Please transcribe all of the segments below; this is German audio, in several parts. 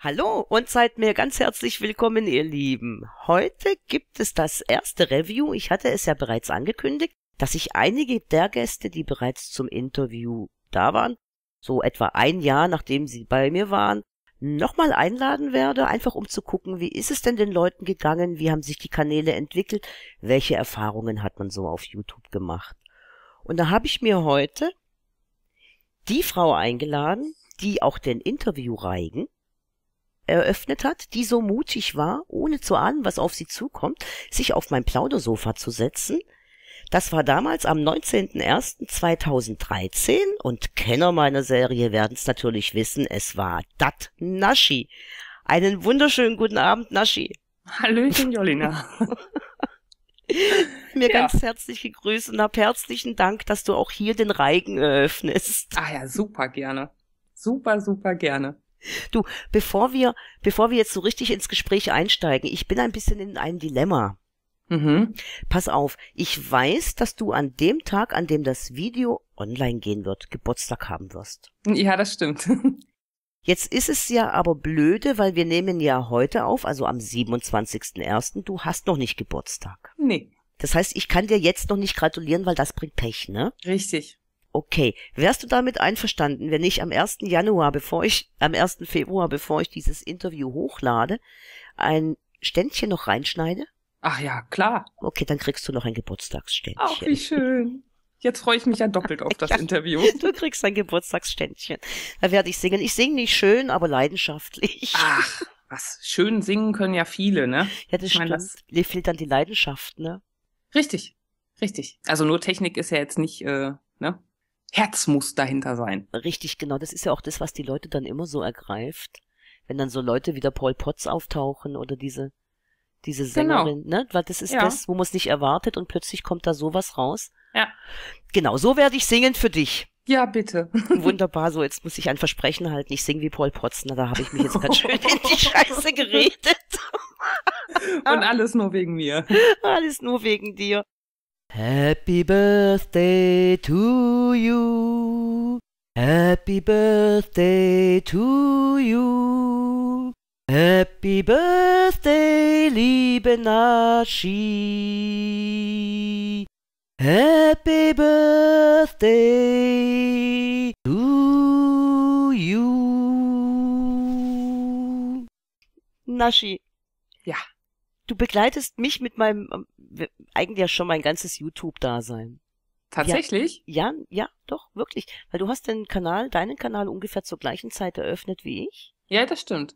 Hallo und seid mir ganz herzlich willkommen, ihr Lieben. Heute gibt es das erste Review. Ich hatte es ja bereits angekündigt, dass ich einige der Gäste, die bereits zum Interview da waren, so etwa ein Jahr nachdem sie bei mir waren, nochmal einladen werde, einfach um zu gucken, wie ist es denn den Leuten gegangen, wie haben sich die Kanäle entwickelt, welche Erfahrungen hat man so auf YouTube gemacht. Und da habe ich mir heute die Frau eingeladen, die auch den Interview reigen eröffnet hat, die so mutig war, ohne zu ahnen, was auf sie zukommt, sich auf mein Plaudersofa zu setzen. Das war damals am 19.01.2013 und Kenner meiner Serie werden es natürlich wissen, es war Dat Naschi. Einen wunderschönen guten Abend, Naschi. Hallöchen, Jolina. Mir ja. ganz herzliche Grüße und hab herzlichen Dank, dass du auch hier den Reigen eröffnest. Ah ja, super gerne. Super, super gerne. Du, bevor wir, bevor wir jetzt so richtig ins Gespräch einsteigen, ich bin ein bisschen in einem Dilemma. Mhm. Pass auf, ich weiß, dass du an dem Tag, an dem das Video online gehen wird, Geburtstag haben wirst. Ja, das stimmt. Jetzt ist es ja aber blöde, weil wir nehmen ja heute auf, also am 27.01. Du hast noch nicht Geburtstag. Nee. Das heißt, ich kann dir jetzt noch nicht gratulieren, weil das bringt Pech, ne? Richtig. Okay, wärst du damit einverstanden, wenn ich am 1. Januar, bevor ich, am 1. Februar, bevor ich dieses Interview hochlade, ein Ständchen noch reinschneide? Ach ja, klar. Okay, dann kriegst du noch ein Geburtstagsständchen. Ach, wie schön. Jetzt freue ich mich ja doppelt auf das ja, Interview. Du kriegst ein Geburtstagsständchen. Da werde ich singen. Ich singe nicht schön, aber leidenschaftlich. Ach, was? Schön singen können ja viele, ne? Ja, das ich meine, stimmt. Das fehlt dann die Leidenschaft, ne? Richtig, richtig. Also nur Technik ist ja jetzt nicht, äh, ne? Herz muss dahinter sein. Richtig, genau. Das ist ja auch das, was die Leute dann immer so ergreift. Wenn dann so Leute wie der Paul Potts auftauchen oder diese, diese genau. Sängerin, genau. ne? Weil das ist ja. das, wo man es nicht erwartet und plötzlich kommt da sowas raus. Ja. Genau, so werde ich singen für dich. Ja, bitte. Wunderbar, so jetzt muss ich ein Versprechen halten. Ich singe wie Paul Potts. Na, da habe ich mich jetzt ganz schön in die Scheiße geredet. und alles nur wegen mir. Alles nur wegen dir. Happy Birthday to you. Happy Birthday to you. Happy Birthday, liebe Nashi. Happy Birthday to you. Nashi. Ja. Du begleitest mich mit meinem ähm, eigentlich ja schon mein ganzes YouTube-Dasein. Tatsächlich? Ja, ja, ja, doch, wirklich. Weil du hast den Kanal, deinen Kanal ungefähr zur gleichen Zeit eröffnet wie ich. Ja, das stimmt.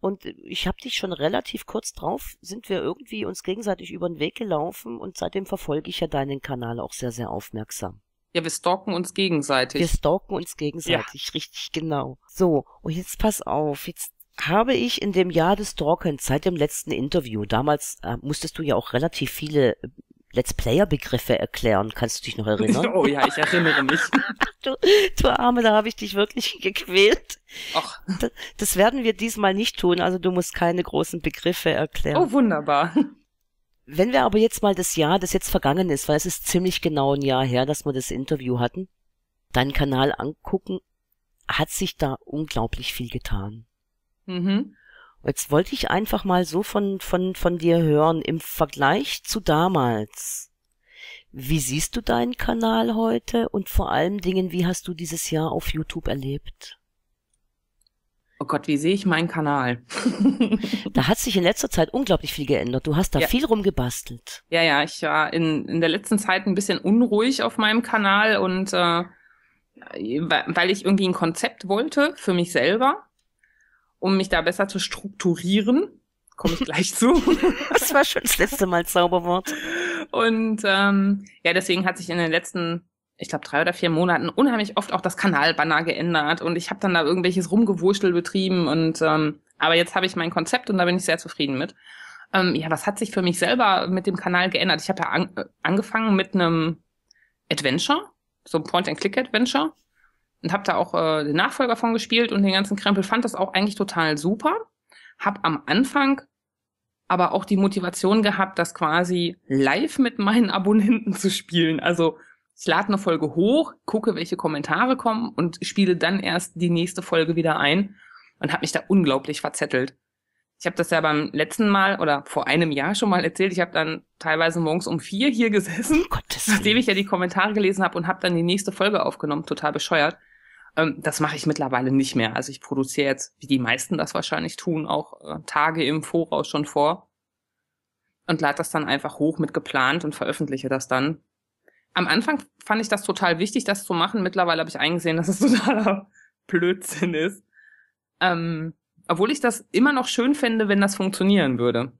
Und äh, ich habe dich schon relativ kurz drauf, sind wir irgendwie uns gegenseitig über den Weg gelaufen und seitdem verfolge ich ja deinen Kanal auch sehr, sehr aufmerksam. Ja, wir stalken uns gegenseitig. Wir stalken uns gegenseitig, ja. richtig genau. So, und jetzt pass auf, jetzt habe ich in dem Jahr des Dawkins seit dem letzten Interview, damals äh, musstest du ja auch relativ viele äh, Let's Player-Begriffe erklären. Kannst du dich noch erinnern? Oh ja, ich erinnere mich. du, du Arme, da habe ich dich wirklich gequält. Ach. Das werden wir diesmal nicht tun, also du musst keine großen Begriffe erklären. Oh, wunderbar. Wenn wir aber jetzt mal das Jahr, das jetzt vergangen ist, weil es ist ziemlich genau ein Jahr her, dass wir das Interview hatten, deinen Kanal angucken, hat sich da unglaublich viel getan. Mhm. Jetzt wollte ich einfach mal so von, von, von dir hören, im Vergleich zu damals. Wie siehst du deinen Kanal heute und vor allen Dingen, wie hast du dieses Jahr auf YouTube erlebt? Oh Gott, wie sehe ich meinen Kanal? da hat sich in letzter Zeit unglaublich viel geändert. Du hast da ja. viel rumgebastelt. Ja, ja, ich war in, in der letzten Zeit ein bisschen unruhig auf meinem Kanal und äh, weil ich irgendwie ein Konzept wollte für mich selber um mich da besser zu strukturieren. Komme ich gleich zu. das war schon das letzte Mal Zauberwort. Und ähm, ja, deswegen hat sich in den letzten, ich glaube, drei oder vier Monaten unheimlich oft auch das Kanalbanner geändert. Und ich habe dann da irgendwelches Rumgewurschtel betrieben. Und ähm, aber jetzt habe ich mein Konzept und da bin ich sehr zufrieden mit. Ähm, ja, was hat sich für mich selber mit dem Kanal geändert? Ich habe ja an, äh, angefangen mit einem Adventure, so ein Point-and-Click-Adventure und habe da auch äh, den Nachfolger von gespielt und den ganzen Krempel fand das auch eigentlich total super. Hab am Anfang aber auch die Motivation gehabt, das quasi live mit meinen Abonnenten zu spielen. Also ich lade eine Folge hoch, gucke, welche Kommentare kommen und spiele dann erst die nächste Folge wieder ein und habe mich da unglaublich verzettelt. Ich habe das ja beim letzten Mal oder vor einem Jahr schon mal erzählt. Ich habe dann teilweise morgens um vier hier gesessen, oh, nachdem ich ja die Kommentare gelesen habe und habe dann die nächste Folge aufgenommen. Total bescheuert. Ähm, das mache ich mittlerweile nicht mehr. Also ich produziere jetzt, wie die meisten das wahrscheinlich tun, auch äh, Tage im Voraus schon vor und lade das dann einfach hoch mit geplant und veröffentliche das dann. Am Anfang fand ich das total wichtig, das zu machen. Mittlerweile habe ich eingesehen, dass es totaler Blödsinn ist. Ähm, obwohl ich das immer noch schön fände, wenn das funktionieren würde.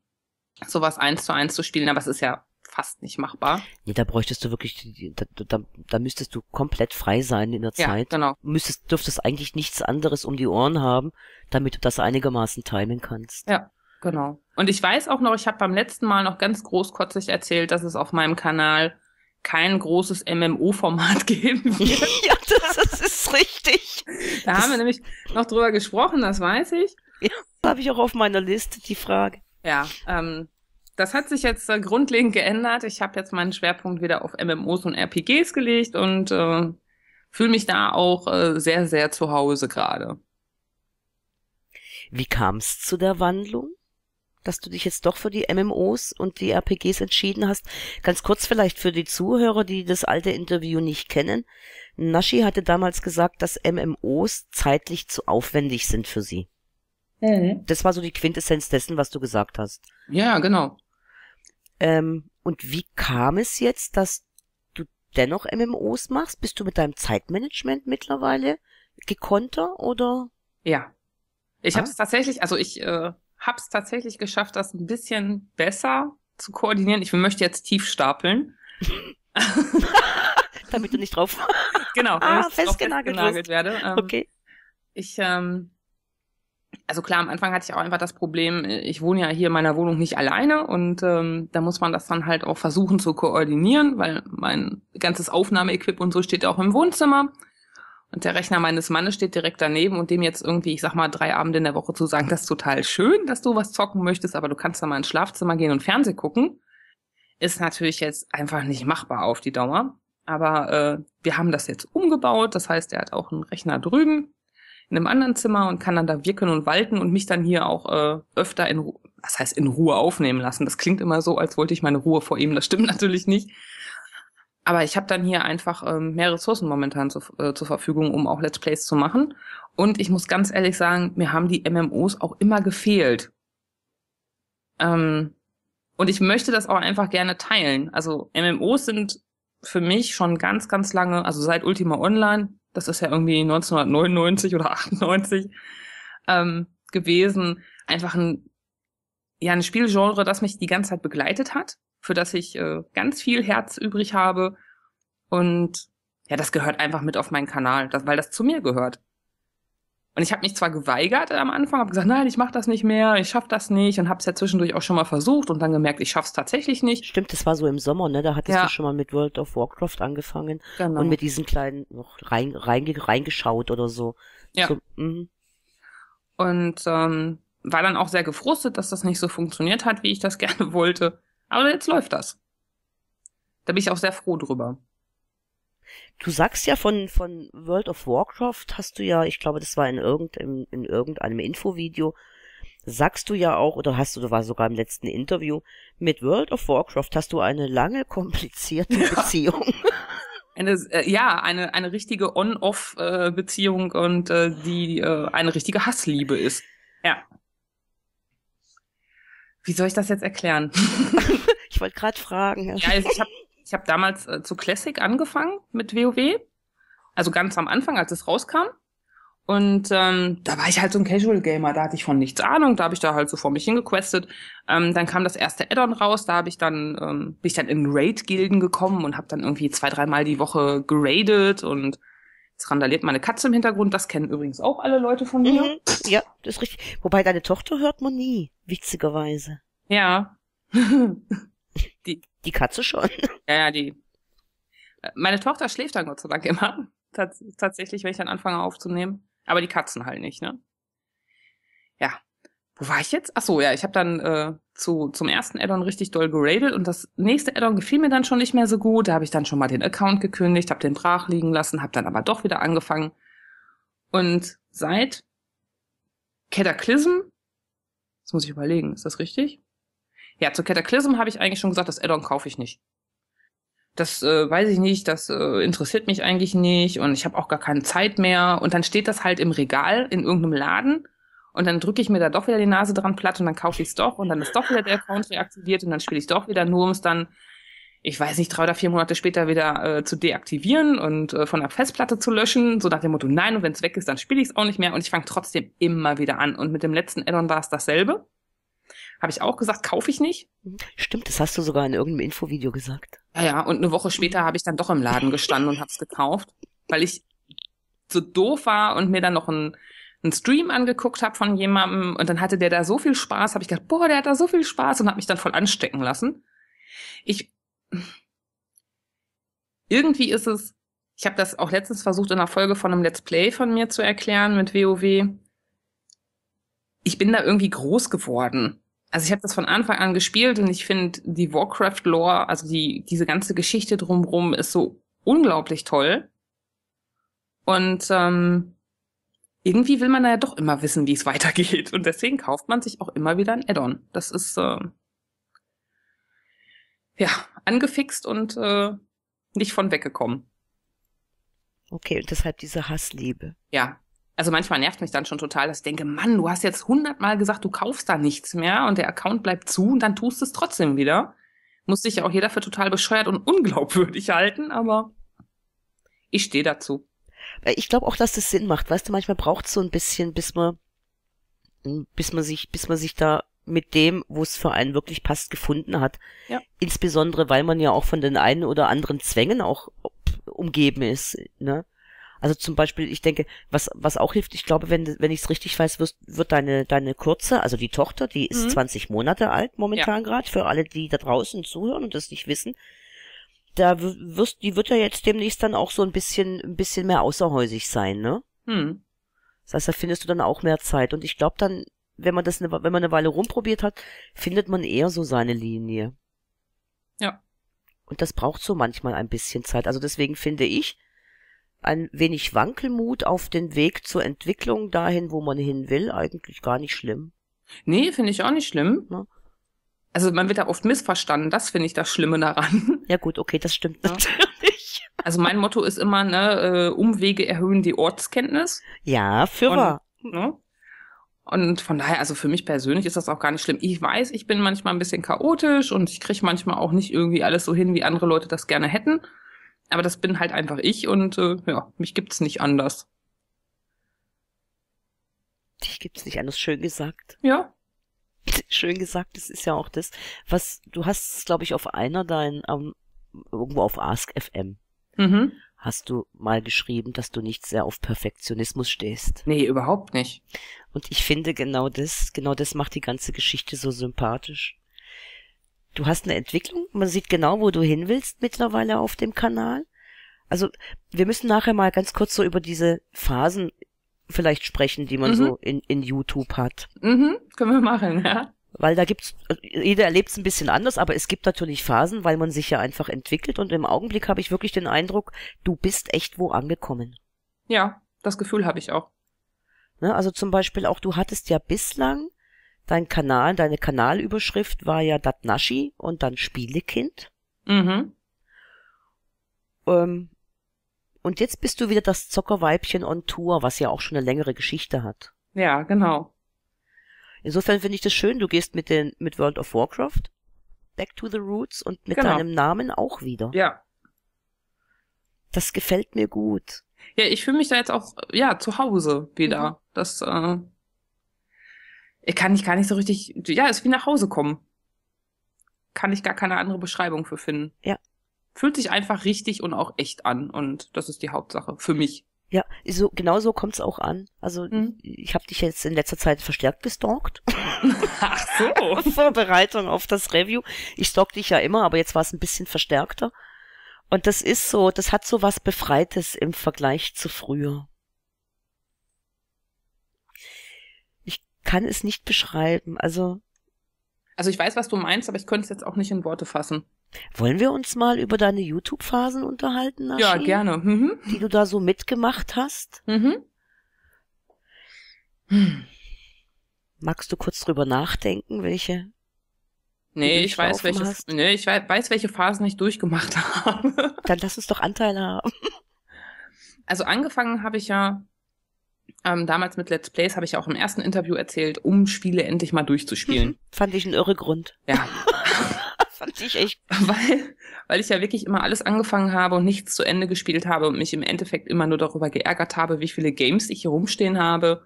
Sowas eins zu eins zu spielen, aber es ist ja fast nicht machbar. Nee, da bräuchtest du wirklich, da, da, da müsstest du komplett frei sein in der ja, Zeit. Genau. Müsstest, dürftest eigentlich nichts anderes um die Ohren haben, damit du das einigermaßen timen kannst. Ja, genau. Und ich weiß auch noch, ich habe beim letzten Mal noch ganz großkotzig erzählt, dass es auf meinem Kanal kein großes MMO-Format geben wird. ja, das, das ist richtig. Da das haben wir nämlich noch drüber gesprochen, das weiß ich. Ja, habe ich auch auf meiner Liste die Frage. Ja, ähm, das hat sich jetzt äh, grundlegend geändert. Ich habe jetzt meinen Schwerpunkt wieder auf MMOs und RPGs gelegt und äh, fühle mich da auch äh, sehr, sehr zu Hause gerade. Wie kam es zu der Wandlung? dass du dich jetzt doch für die MMOs und die RPGs entschieden hast. Ganz kurz vielleicht für die Zuhörer, die das alte Interview nicht kennen. Nashi hatte damals gesagt, dass MMOs zeitlich zu aufwendig sind für sie. Mhm. Das war so die Quintessenz dessen, was du gesagt hast. Ja, genau. Ähm, und wie kam es jetzt, dass du dennoch MMOs machst? Bist du mit deinem Zeitmanagement mittlerweile gekonter oder? Ja. Ich ah. habe es tatsächlich, also ich äh, habe es tatsächlich geschafft, das ein bisschen besser zu koordinieren. Ich möchte jetzt tief stapeln. damit du nicht drauf genau, ah, festgenagelt, festgenagelt werde. Ähm, okay. Ich ähm, also klar, am Anfang hatte ich auch einfach das Problem, ich wohne ja hier in meiner Wohnung nicht alleine und ähm, da muss man das dann halt auch versuchen zu koordinieren, weil mein ganzes Aufnahmeequip und so steht auch im Wohnzimmer. Und der Rechner meines Mannes steht direkt daneben und dem jetzt irgendwie, ich sag mal, drei Abende in der Woche zu sagen, das ist total schön, dass du was zocken möchtest, aber du kannst da mal ins Schlafzimmer gehen und Fernseh gucken, ist natürlich jetzt einfach nicht machbar auf die Dauer. Aber äh, wir haben das jetzt umgebaut, das heißt, er hat auch einen Rechner drüben in einem anderen Zimmer und kann dann da wirken und walten und mich dann hier auch äh, öfter in Ruhe, was heißt in Ruhe aufnehmen lassen. Das klingt immer so, als wollte ich meine Ruhe vor ihm. Das stimmt natürlich nicht. Aber ich habe dann hier einfach ähm, mehr Ressourcen momentan zu, äh, zur Verfügung, um auch Let's Plays zu machen. Und ich muss ganz ehrlich sagen, mir haben die MMOs auch immer gefehlt. Ähm, und ich möchte das auch einfach gerne teilen. Also MMOs sind für mich schon ganz, ganz lange, also seit Ultima Online, das ist ja irgendwie 1999 oder 98 ähm, gewesen, einfach ein, ja, ein Spielgenre, das mich die ganze Zeit begleitet hat, für das ich äh, ganz viel Herz übrig habe und ja, das gehört einfach mit auf meinen Kanal, das, weil das zu mir gehört. Und ich habe mich zwar geweigert am Anfang, habe gesagt, nein, ich mache das nicht mehr, ich schaff das nicht und habe es ja zwischendurch auch schon mal versucht und dann gemerkt, ich schaff's tatsächlich nicht. Stimmt, das war so im Sommer, ne? Da hattest ja. du schon mal mit World of Warcraft angefangen genau. und mit diesen kleinen noch rein, rein, reingeschaut oder so. Ja. So, mhm. und ähm, war dann auch sehr gefrustet, dass das nicht so funktioniert hat, wie ich das gerne wollte. Aber jetzt läuft das. Da bin ich auch sehr froh drüber. Du sagst ja von, von World of Warcraft hast du ja, ich glaube, das war in irgendeinem, in irgendeinem Infovideo, sagst du ja auch, oder hast du, du war sogar im letzten Interview, mit World of Warcraft hast du eine lange, komplizierte ja. Beziehung. Eine, äh, ja, eine, eine richtige On-Off-Beziehung äh, und äh, die äh, eine richtige Hassliebe ist. Ja. Wie soll ich das jetzt erklären? ich wollte gerade fragen. Ja, ich habe ich habe damals äh, zu Classic angefangen mit WoW. Also ganz am Anfang, als es rauskam. Und ähm, da war ich halt so ein Casual Gamer, da hatte ich von nichts Ahnung, da habe ich da halt so vor mich hingequestet. Ähm, dann kam das erste Addon raus, da habe ich dann ähm, bin ich dann in Raid-Gilden gekommen und habe dann irgendwie zwei, dreimal die Woche geradet und jetzt randaliert meine Katze im Hintergrund. Das kennen übrigens auch alle Leute von mir. Mhm, ja, das ist richtig. Wobei deine Tochter hört man nie, witzigerweise. Ja. Die Katze schon. Ja, ja, die. Meine Tochter schläft dann Gott sei Dank immer. Tats tatsächlich, wenn ich dann anfange aufzunehmen. Aber die Katzen halt nicht, ne? Ja. Wo war ich jetzt? Ach so, ja, ich habe dann äh, zu, zum ersten Addon richtig doll geradelt und das nächste Addon gefiel mir dann schon nicht mehr so gut. Da habe ich dann schon mal den Account gekündigt, habe den brach liegen lassen, habe dann aber doch wieder angefangen. Und seit Cataclysm, das muss ich überlegen, ist das richtig? Ja, zu Cataclysm habe ich eigentlich schon gesagt, das Addon kaufe ich nicht. Das äh, weiß ich nicht, das äh, interessiert mich eigentlich nicht und ich habe auch gar keine Zeit mehr. Und dann steht das halt im Regal in irgendeinem Laden und dann drücke ich mir da doch wieder die Nase dran platt und dann kaufe ich es doch und dann ist doch wieder der Account reaktiviert und dann spiele ich doch wieder nur, um es dann, ich weiß nicht, drei oder vier Monate später wieder äh, zu deaktivieren und äh, von der Festplatte zu löschen, so nach dem Motto, nein, und wenn es weg ist, dann spiele ich es auch nicht mehr und ich fange trotzdem immer wieder an. Und mit dem letzten Addon war es dasselbe. Habe ich auch gesagt, kaufe ich nicht. Mhm. Stimmt, das hast du sogar in irgendeinem Infovideo gesagt. Ja, ja, und eine Woche später habe ich dann doch im Laden gestanden und habe es gekauft, weil ich so doof war und mir dann noch ein einen Stream angeguckt habe von jemandem und dann hatte der da so viel Spaß, habe ich gedacht, boah, der hat da so viel Spaß und habe mich dann voll anstecken lassen. Ich irgendwie ist es, ich habe das auch letztens versucht in einer Folge von einem Let's Play von mir zu erklären mit WoW. Ich bin da irgendwie groß geworden also ich habe das von Anfang an gespielt und ich finde die Warcraft-Lore, also die, diese ganze Geschichte drumherum ist so unglaublich toll. Und ähm, irgendwie will man da ja doch immer wissen, wie es weitergeht. Und deswegen kauft man sich auch immer wieder ein Add-on. Das ist äh, ja angefixt und äh, nicht von weggekommen. Okay, und deshalb diese Hassliebe. Ja, also manchmal nervt mich dann schon total, dass ich denke, Mann, du hast jetzt hundertmal gesagt, du kaufst da nichts mehr und der Account bleibt zu und dann tust du es trotzdem wieder. Muss sich ja auch jeder für total bescheuert und unglaubwürdig halten, aber ich stehe dazu. Äh, ich glaube auch, dass das Sinn macht. Weißt du, manchmal braucht es so ein bisschen, bis man, hm, bis man sich, bis man sich da mit dem, wo es für einen wirklich passt, gefunden hat. Ja. Insbesondere, weil man ja auch von den einen oder anderen Zwängen auch umgeben ist. Ne? Also zum Beispiel, ich denke, was, was auch hilft, ich glaube, wenn, wenn ich es richtig weiß, wirst, wird deine, deine Kurze, also die Tochter, die ist mhm. 20 Monate alt momentan ja. gerade, für alle, die da draußen zuhören und das nicht wissen, da wirst, die wird ja jetzt demnächst dann auch so ein bisschen, ein bisschen mehr außerhäusig sein, ne? Mhm. Das heißt, da findest du dann auch mehr Zeit. Und ich glaube dann, wenn man das, eine, wenn man eine Weile rumprobiert hat, findet man eher so seine Linie. Ja. Und das braucht so manchmal ein bisschen Zeit. Also deswegen finde ich, ein wenig Wankelmut auf den Weg zur Entwicklung dahin, wo man hin will, eigentlich gar nicht schlimm. Nee, finde ich auch nicht schlimm. Ja. Also man wird da oft missverstanden, das finde ich das Schlimme daran. Ja gut, okay, das stimmt ja. natürlich. Also mein Motto ist immer, ne, äh, Umwege erhöhen die Ortskenntnis. Ja, für wahr. Ne? Und von daher, also für mich persönlich ist das auch gar nicht schlimm. Ich weiß, ich bin manchmal ein bisschen chaotisch und ich kriege manchmal auch nicht irgendwie alles so hin, wie andere Leute das gerne hätten aber das bin halt einfach ich und äh, ja, mich gibt's nicht anders. Dich gibt's nicht anders, schön gesagt. Ja. Schön gesagt, das ist ja auch das, was du hast, glaube ich, auf einer deinen, ähm, irgendwo auf Ask FM. Mhm. Hast du mal geschrieben, dass du nicht sehr auf Perfektionismus stehst? Nee, überhaupt nicht. Und ich finde genau das, genau das macht die ganze Geschichte so sympathisch du hast eine Entwicklung, man sieht genau, wo du hin willst mittlerweile auf dem Kanal. Also wir müssen nachher mal ganz kurz so über diese Phasen vielleicht sprechen, die man mhm. so in, in YouTube hat. Mhm, können wir machen, ja. Weil da gibt's, also, jeder erlebt es ein bisschen anders, aber es gibt natürlich Phasen, weil man sich ja einfach entwickelt und im Augenblick habe ich wirklich den Eindruck, du bist echt wo angekommen. Ja, das Gefühl habe ich auch. Ne, also zum Beispiel auch, du hattest ja bislang dein Kanal, deine Kanalüberschrift war ja Datnashi und dann Spielekind. Mhm. Ähm, und jetzt bist du wieder das Zockerweibchen on Tour, was ja auch schon eine längere Geschichte hat. Ja, genau. Insofern finde ich das schön, du gehst mit den, mit World of Warcraft back to the roots und mit genau. deinem Namen auch wieder. Ja. Das gefällt mir gut. Ja, ich fühle mich da jetzt auch, ja, zu Hause wieder. Mhm. Das, äh, ich äh, kann ich gar nicht so richtig, ja, ist wie nach Hause kommen. Kann ich gar keine andere Beschreibung für finden. Ja. Fühlt sich einfach richtig und auch echt an und das ist die Hauptsache für mich. Ja, so genau so kommt's auch an. Also mhm. ich habe dich jetzt in letzter Zeit verstärkt gestalkt. Ach so. Vorbereitung auf das Review. Ich stalk dich ja immer, aber jetzt war es ein bisschen verstärkter. Und das ist so, das hat so was Befreites im Vergleich zu früher. kann es nicht beschreiben. Also. Also ich weiß, was du meinst, aber ich könnte es jetzt auch nicht in Worte fassen. Wollen wir uns mal über deine YouTube-Phasen unterhalten? Nashi, ja, gerne. Mhm. Die du da so mitgemacht hast? Mhm. Hm. Magst du kurz drüber nachdenken, welche? Nee, ich weiß, welche, nee, ich weiß, welche Phasen ich durchgemacht habe. Dann lass uns doch Anteile haben. Also angefangen habe ich ja ähm, damals mit Let's Plays habe ich auch im ersten Interview erzählt, um Spiele endlich mal durchzuspielen. Mhm. Fand ich einen irre Grund. Ja. Fand ich echt. Weil, weil ich ja wirklich immer alles angefangen habe und nichts zu Ende gespielt habe und mich im Endeffekt immer nur darüber geärgert habe, wie viele Games ich hier rumstehen habe,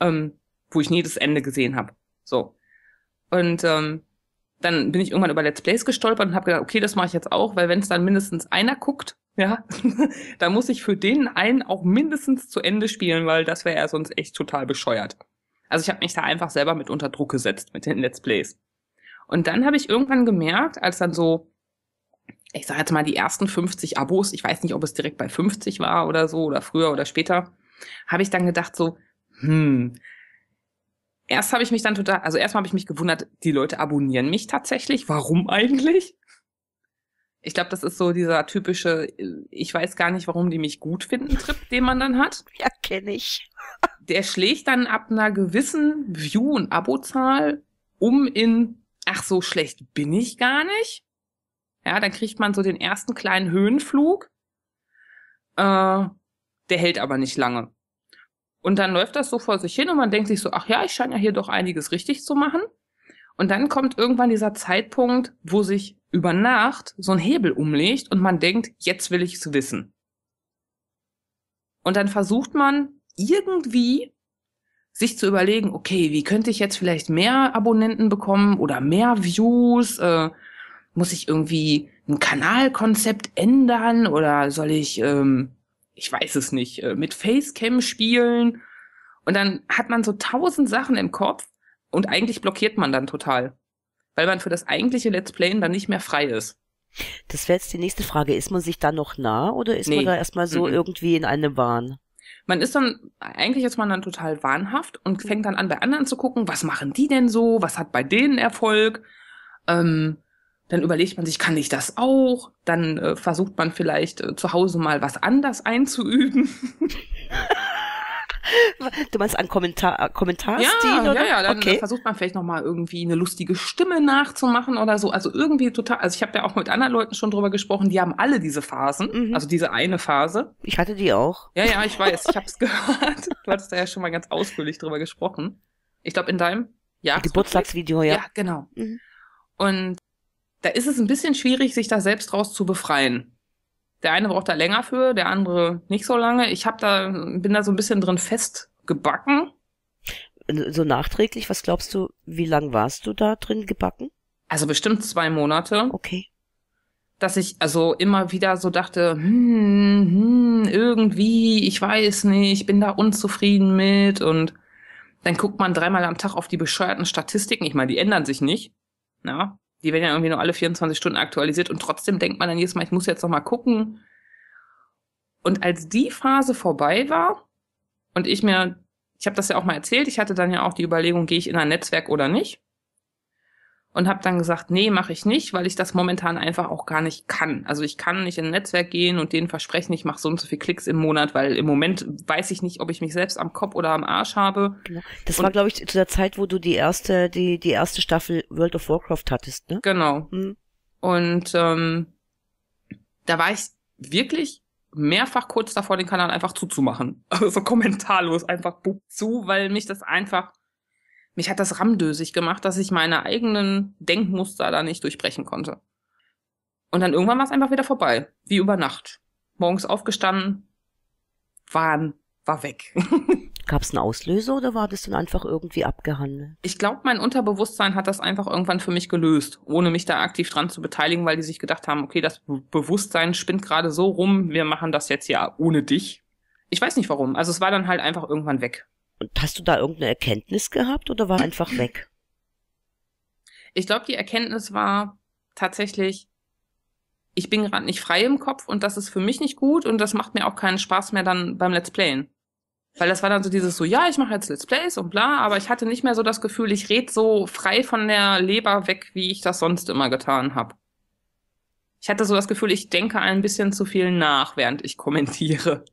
ähm, wo ich nie das Ende gesehen habe. So. Und ähm, dann bin ich irgendwann über Let's Plays gestolpert und habe gedacht, okay, das mache ich jetzt auch, weil wenn es dann mindestens einer guckt, ja, da muss ich für den einen auch mindestens zu Ende spielen, weil das wäre ja sonst echt total bescheuert. Also ich habe mich da einfach selber mit unter Druck gesetzt mit den Let's Plays. Und dann habe ich irgendwann gemerkt, als dann so, ich sage jetzt mal die ersten 50 Abos, ich weiß nicht, ob es direkt bei 50 war oder so oder früher oder später, habe ich dann gedacht so, hm, erst habe ich mich dann total, also erstmal habe ich mich gewundert, die Leute abonnieren mich tatsächlich, warum eigentlich? Ich glaube, das ist so dieser typische, ich weiß gar nicht, warum die mich gut finden Trip, den man dann hat. Ja, kenne ich. Der schlägt dann ab einer gewissen View- und Abozahl um in, ach so schlecht bin ich gar nicht. Ja, dann kriegt man so den ersten kleinen Höhenflug. Äh, der hält aber nicht lange. Und dann läuft das so vor sich hin und man denkt sich so, ach ja, ich scheine ja hier doch einiges richtig zu machen. Und dann kommt irgendwann dieser Zeitpunkt, wo sich über Nacht so ein Hebel umlegt und man denkt, jetzt will ich es wissen. Und dann versucht man irgendwie sich zu überlegen, okay, wie könnte ich jetzt vielleicht mehr Abonnenten bekommen oder mehr Views? Äh, muss ich irgendwie ein Kanalkonzept ändern oder soll ich, ähm, ich weiß es nicht, äh, mit Facecam spielen? Und dann hat man so tausend Sachen im Kopf und eigentlich blockiert man dann total weil man für das eigentliche Let's Playen dann nicht mehr frei ist. Das wäre jetzt die nächste Frage. Ist man sich da noch nah oder ist nee. man da erstmal so mhm. irgendwie in einem Wahn? Man ist dann, eigentlich ist man dann total wahnhaft und mhm. fängt dann an, bei anderen zu gucken, was machen die denn so, was hat bei denen Erfolg. Ähm, dann überlegt man sich, kann ich das auch? Dann äh, versucht man vielleicht äh, zu Hause mal was anders einzuüben. Du meinst an Kommentar, äh, Kommentarstil? Ja, oder? ja, ja. Dann okay. versucht man vielleicht nochmal irgendwie eine lustige Stimme nachzumachen oder so. Also irgendwie total, also ich habe ja auch mit anderen Leuten schon drüber gesprochen, die haben alle diese Phasen, mhm. also diese eine Phase. Ich hatte die auch. Ja, ja, ich weiß, ich habe es gehört. Du hattest da ja schon mal ganz ausführlich drüber gesprochen. Ich glaube, in deinem Geburtstagsvideo, ja. Ja, genau. Mhm. Und da ist es ein bisschen schwierig, sich da selbst draus zu befreien. Der eine braucht da länger für, der andere nicht so lange. Ich hab da, bin da so ein bisschen drin festgebacken. So nachträglich, was glaubst du, wie lang warst du da drin gebacken? Also bestimmt zwei Monate. Okay. Dass ich also immer wieder so dachte, hm, hm, irgendwie, ich weiß nicht, ich bin da unzufrieden mit und dann guckt man dreimal am Tag auf die bescheuerten Statistiken. Ich meine, die ändern sich nicht. Na? Ne? Die werden ja irgendwie nur alle 24 Stunden aktualisiert und trotzdem denkt man dann jedes Mal, ich muss jetzt noch mal gucken. Und als die Phase vorbei war und ich mir, ich habe das ja auch mal erzählt, ich hatte dann ja auch die Überlegung, gehe ich in ein Netzwerk oder nicht und habe dann gesagt, nee, mache ich nicht, weil ich das momentan einfach auch gar nicht kann. Also ich kann nicht in ein Netzwerk gehen und denen versprechen, ich mache so und so viel Klicks im Monat, weil im Moment weiß ich nicht, ob ich mich selbst am Kopf oder am Arsch habe. Genau. Das und war, glaube ich, zu der Zeit, wo du die erste, die, die erste Staffel World of Warcraft hattest, ne? Genau. Mhm. Und ähm, da war ich wirklich mehrfach kurz davor, den Kanal einfach zuzumachen. Also so kommentarlos einfach zu, weil mich das einfach mich hat das rammdösig gemacht, dass ich meine eigenen Denkmuster da nicht durchbrechen konnte. Und dann irgendwann war es einfach wieder vorbei, wie über Nacht. Morgens aufgestanden, waren, war weg. Gab es einen Auslöser oder war das dann einfach irgendwie abgehandelt? Ich glaube, mein Unterbewusstsein hat das einfach irgendwann für mich gelöst, ohne mich da aktiv dran zu beteiligen, weil die sich gedacht haben, okay, das Bewusstsein spinnt gerade so rum, wir machen das jetzt ja ohne dich. Ich weiß nicht warum. Also es war dann halt einfach irgendwann weg. Und hast du da irgendeine Erkenntnis gehabt oder war einfach weg? Ich glaube, die Erkenntnis war tatsächlich, ich bin gerade nicht frei im Kopf und das ist für mich nicht gut und das macht mir auch keinen Spaß mehr dann beim Let's Playen. Weil das war dann so dieses so, ja, ich mache jetzt Let's Plays und bla, aber ich hatte nicht mehr so das Gefühl, ich red so frei von der Leber weg, wie ich das sonst immer getan habe. Ich hatte so das Gefühl, ich denke ein bisschen zu viel nach, während ich kommentiere.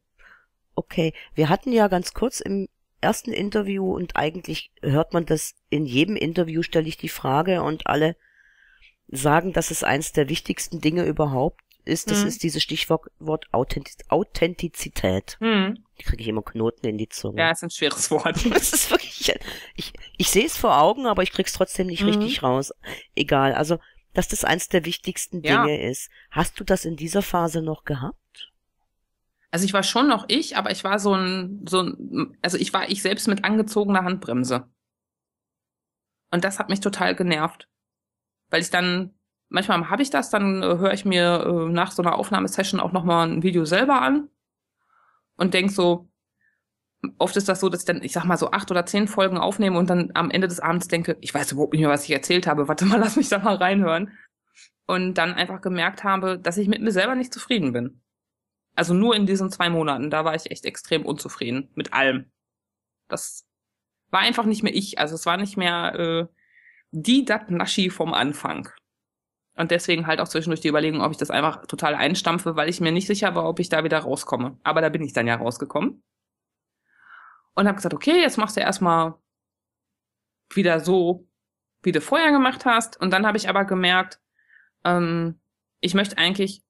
Okay, wir hatten ja ganz kurz im ersten Interview und eigentlich hört man das in jedem Interview stelle ich die Frage und alle sagen, dass es eins der wichtigsten Dinge überhaupt ist. Das mhm. ist dieses Stichwort Authentiz Authentizität. Mhm. Die kriege ich immer Knoten in die Zunge. Ja, ist ein schweres Wort. das ist wirklich, ich, ich sehe es vor Augen, aber ich kriege es trotzdem nicht mhm. richtig raus. Egal. Also, dass das eins der wichtigsten Dinge ja. ist. Hast du das in dieser Phase noch gehabt? Also ich war schon noch ich, aber ich war so ein, so ein, also ich war ich selbst mit angezogener Handbremse. Und das hat mich total genervt. Weil ich dann, manchmal habe ich das, dann äh, höre ich mir äh, nach so einer Aufnahmesession auch nochmal ein Video selber an und denk so, oft ist das so, dass ich dann, ich sag mal, so acht oder zehn Folgen aufnehme und dann am Ende des Abends denke, ich weiß überhaupt nicht mehr, was ich erzählt habe, warte mal, lass mich da mal reinhören. Und dann einfach gemerkt habe, dass ich mit mir selber nicht zufrieden bin also nur in diesen zwei Monaten, da war ich echt extrem unzufrieden mit allem. Das war einfach nicht mehr ich. Also es war nicht mehr äh, die Datnaschi vom Anfang. Und deswegen halt auch zwischendurch die Überlegung, ob ich das einfach total einstampfe, weil ich mir nicht sicher war, ob ich da wieder rauskomme. Aber da bin ich dann ja rausgekommen. Und habe gesagt, okay, jetzt machst du erstmal wieder so, wie du vorher gemacht hast. Und dann habe ich aber gemerkt, ähm, ich möchte eigentlich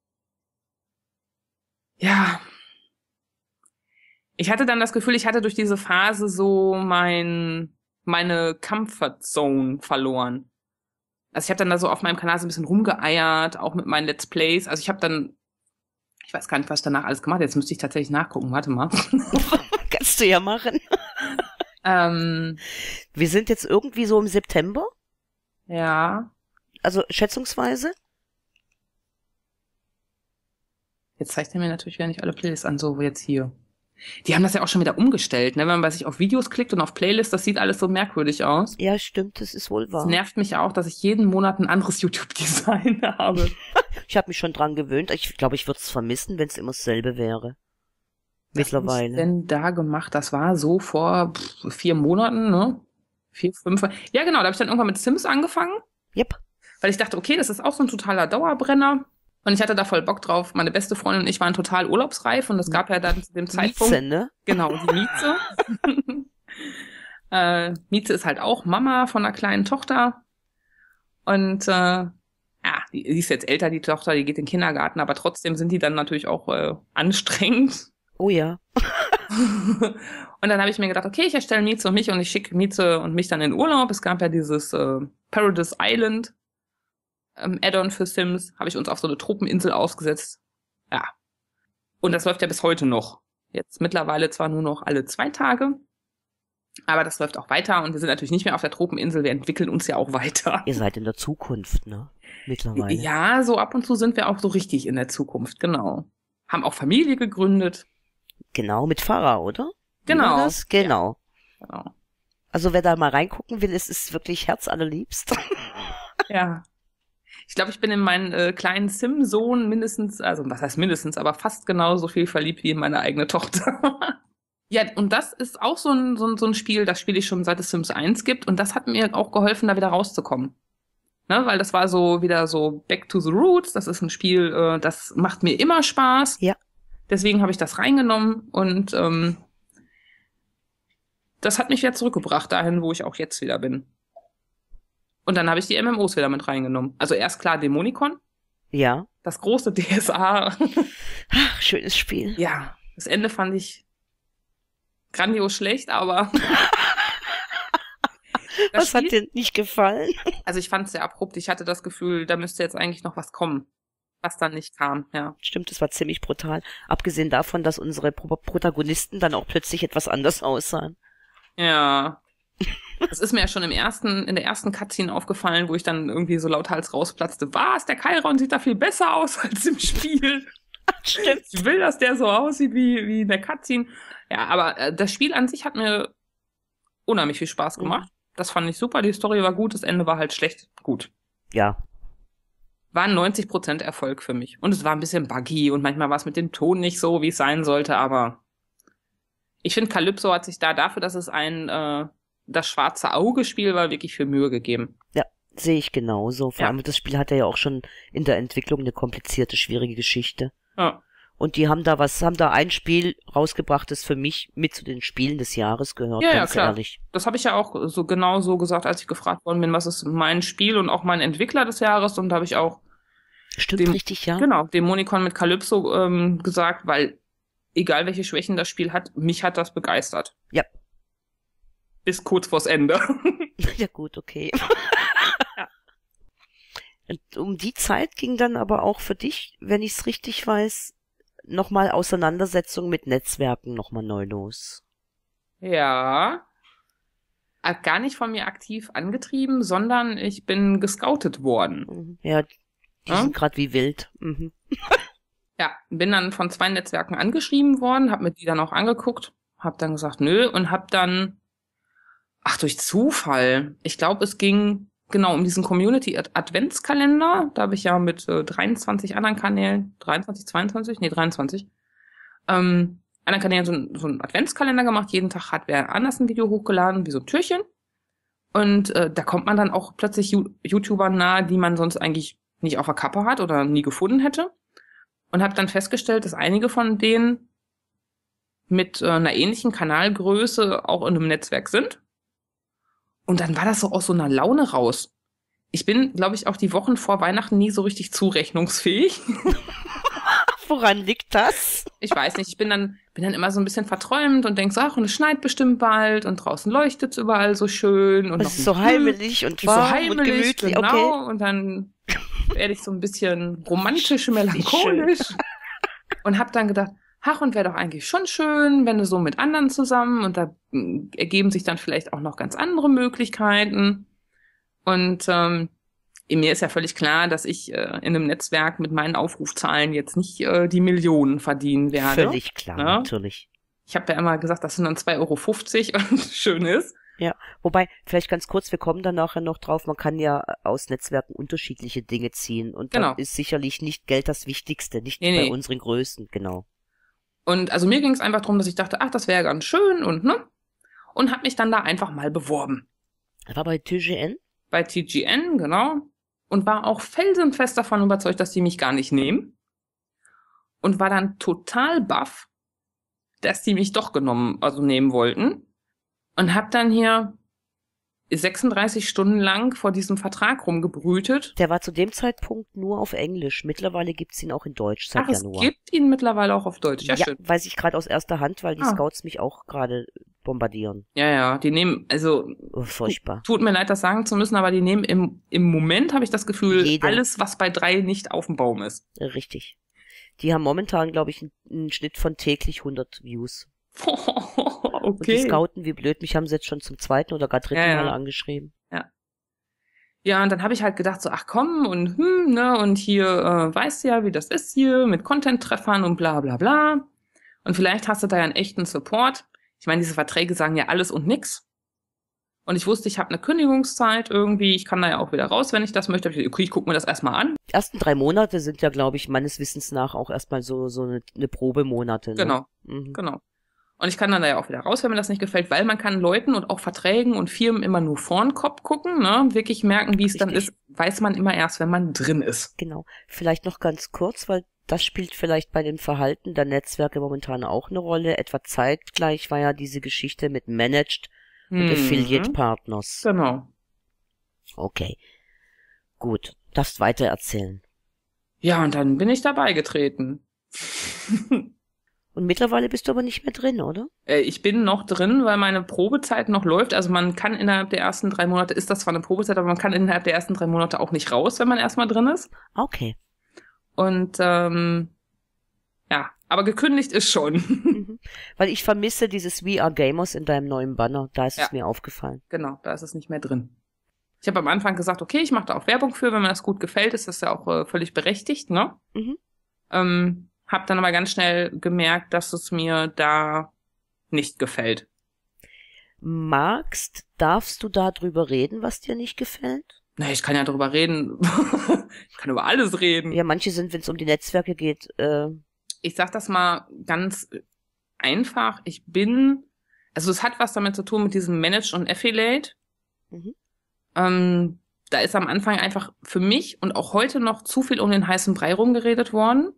ja, ich hatte dann das Gefühl, ich hatte durch diese Phase so mein, meine Comfort verloren. Also ich habe dann da so auf meinem Kanal so ein bisschen rumgeeiert, auch mit meinen Let's Plays. Also ich habe dann, ich weiß gar nicht, was ich danach alles gemacht Jetzt müsste ich tatsächlich nachgucken. Warte mal. Kannst du ja machen. ähm, Wir sind jetzt irgendwie so im September. Ja. Also schätzungsweise? Jetzt zeigt er mir natürlich wieder nicht alle Playlists an, so jetzt hier. Die haben das ja auch schon wieder umgestellt, ne? Wenn man bei sich auf Videos klickt und auf Playlists, das sieht alles so merkwürdig aus. Ja, stimmt, das ist wohl wahr. Das nervt mich auch, dass ich jeden Monat ein anderes YouTube-Design habe. ich habe mich schon dran gewöhnt. Ich glaube, ich würde es vermissen, wenn es immer dasselbe wäre. Mittlerweile. Was denn da gemacht? Das war so vor pff, vier Monaten, ne? Vier, fünf. Ja, genau, da habe ich dann irgendwann mit Sims angefangen. Yep. Weil ich dachte, okay, das ist auch so ein totaler Dauerbrenner und ich hatte da voll Bock drauf. Meine beste Freundin und ich waren total urlaubsreif und es gab ja dann zu dem Mieze, Zeitpunkt. Ne? Genau, die Mieze. äh, Mieze ist halt auch Mama von einer kleinen Tochter. Und äh, ja, die, die ist jetzt älter, die Tochter, die geht in den Kindergarten, aber trotzdem sind die dann natürlich auch äh, anstrengend. Oh ja. und dann habe ich mir gedacht, okay, ich erstelle Mieze und mich und ich schicke Mieze und mich dann in Urlaub. Es gab ja dieses äh, Paradise Island ähm, Add-on für Sims, habe ich uns auf so eine Tropeninsel ausgesetzt. Ja. Und das läuft ja bis heute noch. Jetzt mittlerweile zwar nur noch alle zwei Tage, aber das läuft auch weiter und wir sind natürlich nicht mehr auf der Tropeninsel, wir entwickeln uns ja auch weiter. Ihr seid in der Zukunft, ne? Mittlerweile. Ja, so ab und zu sind wir auch so richtig in der Zukunft, genau. Haben auch Familie gegründet. Genau, mit Pfarrer, oder? Genau. Genau. Ja. genau. Also wer da mal reingucken will, es ist wirklich herzallerliebst. ja. Ich glaube, ich bin in meinen äh, kleinen Sim-Sohn mindestens, also was heißt mindestens, aber fast genauso viel verliebt wie in meine eigene Tochter. ja, und das ist auch so ein, so ein, so ein Spiel, das spiele ich schon seit es Sims 1 gibt und das hat mir auch geholfen, da wieder rauszukommen. Ne, weil das war so wieder so Back to the Roots. Das ist ein Spiel, äh, das macht mir immer Spaß. Ja. Deswegen habe ich das reingenommen und ähm, das hat mich wieder zurückgebracht dahin, wo ich auch jetzt wieder bin. Und dann habe ich die MMOs wieder mit reingenommen. Also erst klar Dämonikon. Ja. Das große DSA. Ach, schönes Spiel. Ja. Das Ende fand ich grandios schlecht, aber. was Spiel, hat dir nicht gefallen? Also ich fand es sehr abrupt. Ich hatte das Gefühl, da müsste jetzt eigentlich noch was kommen, was dann nicht kam. Ja. Stimmt, es war ziemlich brutal. Abgesehen davon, dass unsere Pro Protagonisten dann auch plötzlich etwas anders aussahen. Ja. Das ist mir ja schon im ersten, in der ersten Cutscene aufgefallen, wo ich dann irgendwie so lauthals rausplatzte. Was? Der Chiron sieht da viel besser aus als im Spiel. Stimmt. Ich will, dass der so aussieht wie, wie in der Cutscene. Ja, aber äh, das Spiel an sich hat mir unheimlich viel Spaß mhm. gemacht. Mhm. Das fand ich super. Die Story war gut, das Ende war halt schlecht. Gut. Ja. War ein 90% Erfolg für mich. Und es war ein bisschen buggy und manchmal war es mit dem Ton nicht so, wie es sein sollte, aber ich finde, Calypso hat sich da dafür, dass es ein äh, das schwarze Auge-Spiel war wirklich viel Mühe gegeben. Ja, sehe ich genauso. Vor ja. allem das Spiel hatte ja auch schon in der Entwicklung eine komplizierte, schwierige Geschichte. Ja. Und die haben da was, haben da ein Spiel rausgebracht, das für mich mit zu den Spielen des Jahres gehört, ja, ganz ja, klar. ehrlich. Das habe ich ja auch so genau so gesagt, als ich gefragt worden bin, was ist mein Spiel und auch mein Entwickler des Jahres. Und da habe ich auch Stimmt dem, richtig, ja. Genau, dem Monikon mit Calypso ähm, gesagt, weil egal welche Schwächen das Spiel hat, mich hat das begeistert. Ja, bis kurz vors Ende. ja gut, okay. Und um die Zeit ging dann aber auch für dich, wenn ich es richtig weiß, nochmal Auseinandersetzung mit Netzwerken nochmal neu los. Ja. Gar nicht von mir aktiv angetrieben, sondern ich bin gescoutet worden. Mhm. Ja, die ja? sind gerade wie wild. Mhm. ja, bin dann von zwei Netzwerken angeschrieben worden, habe mir die dann auch angeguckt, habe dann gesagt, nö, und habe dann Ach, durch Zufall. Ich glaube, es ging genau um diesen Community Adventskalender. Da habe ich ja mit äh, 23 anderen Kanälen, 23, 22, nee, 23, ähm, anderen Kanälen so, ein, so einen Adventskalender gemacht. Jeden Tag hat wer anders ein Video hochgeladen, wie so ein Türchen. Und äh, da kommt man dann auch plötzlich you YouTubern nahe, die man sonst eigentlich nicht auf der Kappe hat oder nie gefunden hätte. Und habe dann festgestellt, dass einige von denen mit äh, einer ähnlichen Kanalgröße auch in einem Netzwerk sind und dann war das so aus so einer Laune raus. Ich bin, glaube ich, auch die Wochen vor Weihnachten nie so richtig zurechnungsfähig. Woran liegt das? Ich weiß nicht. Ich bin dann, bin dann immer so ein bisschen verträumt und denke so, ach, und es schneit bestimmt bald und draußen leuchtet es überall so schön. Und es ist so heimelig und warm so heimelig, und gemütlich. Genau. Okay. Und dann werde ich so ein bisschen romantisch, melancholisch und habe dann gedacht, ach, und wäre doch eigentlich schon schön, wenn du so mit anderen zusammen und da hm, ergeben sich dann vielleicht auch noch ganz andere Möglichkeiten. Und ähm, mir ist ja völlig klar, dass ich äh, in einem Netzwerk mit meinen Aufrufzahlen jetzt nicht äh, die Millionen verdienen werde. Völlig klar, ja? natürlich. Ich habe ja immer gesagt, das sind dann 2,50 Euro und schön ist. Ja, wobei, vielleicht ganz kurz, wir kommen dann nachher noch drauf, man kann ja äh, aus Netzwerken unterschiedliche Dinge ziehen und genau. da ist sicherlich nicht Geld das Wichtigste, nicht nee, bei nee. unseren Größen, genau. Und also mir ging es einfach darum, dass ich dachte, ach, das wäre ganz schön und ne? Und habe mich dann da einfach mal beworben. Das War bei TGN? Bei TGN, genau. Und war auch felsenfest davon überzeugt, dass die mich gar nicht nehmen. Und war dann total baff, dass die mich doch genommen, also nehmen wollten. Und hab dann hier 36 Stunden lang vor diesem Vertrag rumgebrütet. Der war zu dem Zeitpunkt nur auf Englisch. Mittlerweile gibt's ihn auch in Deutsch seit Ach, Januar. Es gibt ihn mittlerweile auch auf Deutsch. Ja, ja schön. weiß ich gerade aus erster Hand, weil die ah. Scouts mich auch gerade bombardieren. Ja, ja, die nehmen, also oh, furchtbar. Tut mir leid, das sagen zu müssen, aber die nehmen im, im Moment, habe ich das Gefühl, Jede. alles, was bei drei nicht auf dem Baum ist. Richtig. Die haben momentan, glaube ich, einen Schnitt von täglich 100 Views okay. Und die Scouten, wie blöd, mich haben sie jetzt schon zum zweiten oder gar dritten ja, ja. Mal angeschrieben. Ja. Ja, und dann habe ich halt gedacht, so, ach komm, und hm, ne, und hier äh, weißt du ja, wie das ist hier mit Content-Treffern und bla bla bla. Und vielleicht hast du da ja einen echten Support. Ich meine, diese Verträge sagen ja alles und nix. Und ich wusste, ich habe eine Kündigungszeit irgendwie. Ich kann da ja auch wieder raus, wenn ich das möchte. Ich, okay, ich gucke mir das erstmal an. Die ersten drei Monate sind ja, glaube ich, meines Wissens nach auch erstmal so, so eine, eine Probemonate. Ne? Genau, mhm. genau. Und ich kann dann da ja auch wieder raus, wenn mir das nicht gefällt, weil man kann Leuten und auch Verträgen und Firmen immer nur vorn Kopf gucken, ne? Wirklich merken, wie es dann ist, weiß man immer erst, wenn man drin ist. Genau. Vielleicht noch ganz kurz, weil das spielt vielleicht bei dem Verhalten der Netzwerke momentan auch eine Rolle. Etwa zeitgleich war ja diese Geschichte mit Managed und mhm. Affiliate Partners. Genau. Okay. Gut, darfst weiter erzählen. Ja, und dann bin ich dabei getreten. Und mittlerweile bist du aber nicht mehr drin, oder? Äh, ich bin noch drin, weil meine Probezeit noch läuft. Also man kann innerhalb der ersten drei Monate, ist das zwar eine Probezeit, aber man kann innerhalb der ersten drei Monate auch nicht raus, wenn man erstmal drin ist. Okay. Und ähm, ja, aber gekündigt ist schon. Mhm. Weil ich vermisse dieses We Are Gamers in deinem neuen Banner. Da ist ja. es mir aufgefallen. Genau, da ist es nicht mehr drin. Ich habe am Anfang gesagt, okay, ich mache da auch Werbung für, wenn mir das gut gefällt, ist das ja auch äh, völlig berechtigt, ne? Mhm. Ähm, habe dann aber ganz schnell gemerkt, dass es mir da nicht gefällt. Magst, darfst du darüber reden, was dir nicht gefällt? Na, ich kann ja darüber reden. ich kann über alles reden. Ja, manche sind, wenn es um die Netzwerke geht. Äh... Ich sag das mal ganz einfach. Ich bin, also es hat was damit zu tun mit diesem Manage und Affiliate. Mhm. Ähm, da ist am Anfang einfach für mich und auch heute noch zu viel um den heißen Brei rumgeredet worden.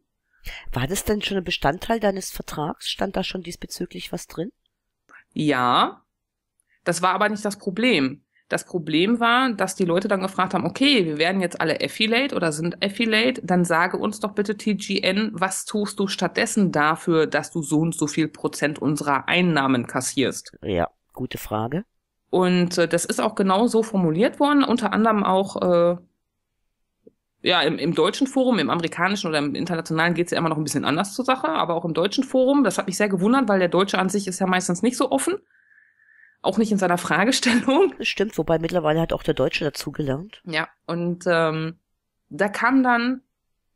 War das denn schon ein Bestandteil deines Vertrags? Stand da schon diesbezüglich was drin? Ja, das war aber nicht das Problem. Das Problem war, dass die Leute dann gefragt haben, okay, wir werden jetzt alle Affiliate oder sind Affiliate, dann sage uns doch bitte TGN, was tust du stattdessen dafür, dass du so und so viel Prozent unserer Einnahmen kassierst? Ja, gute Frage. Und äh, das ist auch genau so formuliert worden, unter anderem auch äh, ja, im, im deutschen Forum, im amerikanischen oder im internationalen geht es ja immer noch ein bisschen anders zur Sache, aber auch im deutschen Forum, das hat mich sehr gewundert, weil der Deutsche an sich ist ja meistens nicht so offen. Auch nicht in seiner Fragestellung. stimmt, wobei mittlerweile hat auch der Deutsche dazugelernt. Ja, und ähm, da kam dann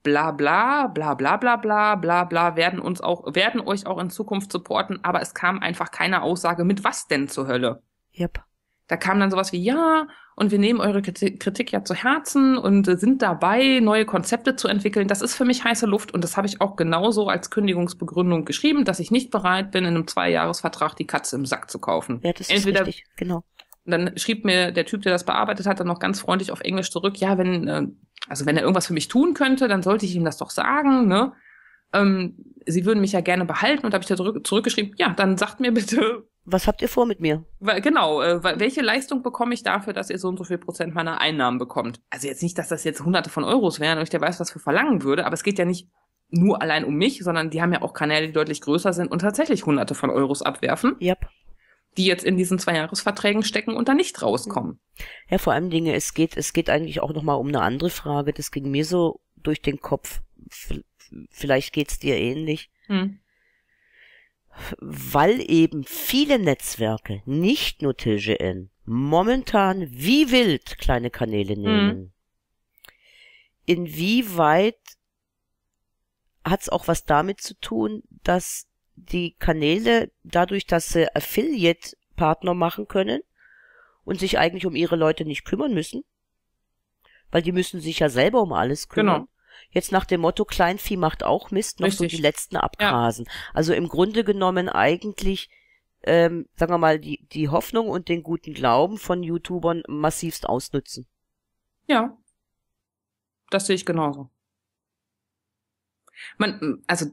bla bla, bla bla bla bla bla bla, werden uns auch, werden euch auch in Zukunft supporten, aber es kam einfach keine Aussage mit was denn zur Hölle. Yep. Da kam dann sowas wie, ja, und wir nehmen eure Kritik ja zu Herzen und äh, sind dabei, neue Konzepte zu entwickeln. Das ist für mich heiße Luft und das habe ich auch genauso als Kündigungsbegründung geschrieben, dass ich nicht bereit bin, in einem Zweijahresvertrag die Katze im Sack zu kaufen. Ja, das Entweder ist richtig, genau. Und dann schrieb mir der Typ, der das bearbeitet hat, dann noch ganz freundlich auf Englisch zurück, ja, wenn, äh, also wenn er irgendwas für mich tun könnte, dann sollte ich ihm das doch sagen, ne? ähm, sie würden mich ja gerne behalten und habe ich da zurückgeschrieben, ja, dann sagt mir bitte. Was habt ihr vor mit mir? Genau, äh, welche Leistung bekomme ich dafür, dass ihr so und so viel Prozent meiner Einnahmen bekommt? Also jetzt nicht, dass das jetzt hunderte von Euros wären und ich der weiß, was für verlangen würde, aber es geht ja nicht nur allein um mich, sondern die haben ja auch Kanäle, die deutlich größer sind und tatsächlich hunderte von Euros abwerfen. Yep. Die jetzt in diesen Zweijahresverträgen stecken und da nicht rauskommen. Ja, vor allem Dinge, es geht, es geht eigentlich auch nochmal um eine andere Frage. Das ging mir so durch den Kopf vielleicht geht's dir ähnlich, hm. weil eben viele Netzwerke, nicht nur TGN, momentan wie wild kleine Kanäle hm. nehmen. Hm. Inwieweit hat's auch was damit zu tun, dass die Kanäle dadurch, dass sie Affiliate-Partner machen können und sich eigentlich um ihre Leute nicht kümmern müssen, weil die müssen sich ja selber um alles kümmern. Genau jetzt nach dem Motto Kleinvieh macht auch Mist noch Richtig. so die letzten abgrasen. Ja. Also im Grunde genommen eigentlich, ähm, sagen wir mal, die, die Hoffnung und den guten Glauben von YouTubern massivst ausnutzen. Ja. Das sehe ich genauso. Man, also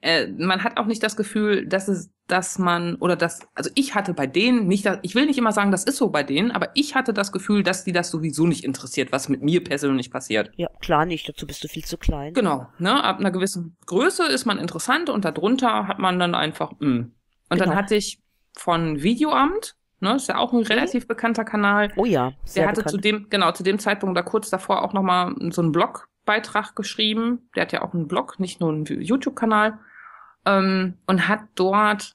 äh, man hat auch nicht das Gefühl, dass es, dass man oder dass, also ich hatte bei denen nicht, ich will nicht immer sagen, das ist so bei denen, aber ich hatte das Gefühl, dass die das sowieso nicht interessiert, was mit mir persönlich passiert. Ja, klar nicht, dazu bist du viel zu klein. Genau, ne, ab einer gewissen Größe ist man interessant und darunter hat man dann einfach, mh. Mm. Und genau. dann hatte ich von Videoamt, ne, ist ja auch ein mhm. relativ bekannter Kanal. Oh ja, sehr Der hatte bekannt. zu dem, genau, zu dem Zeitpunkt da kurz davor auch nochmal so einen Blog Blogbeitrag geschrieben. Der hat ja auch einen Blog, nicht nur einen YouTube-Kanal. Ähm, und hat dort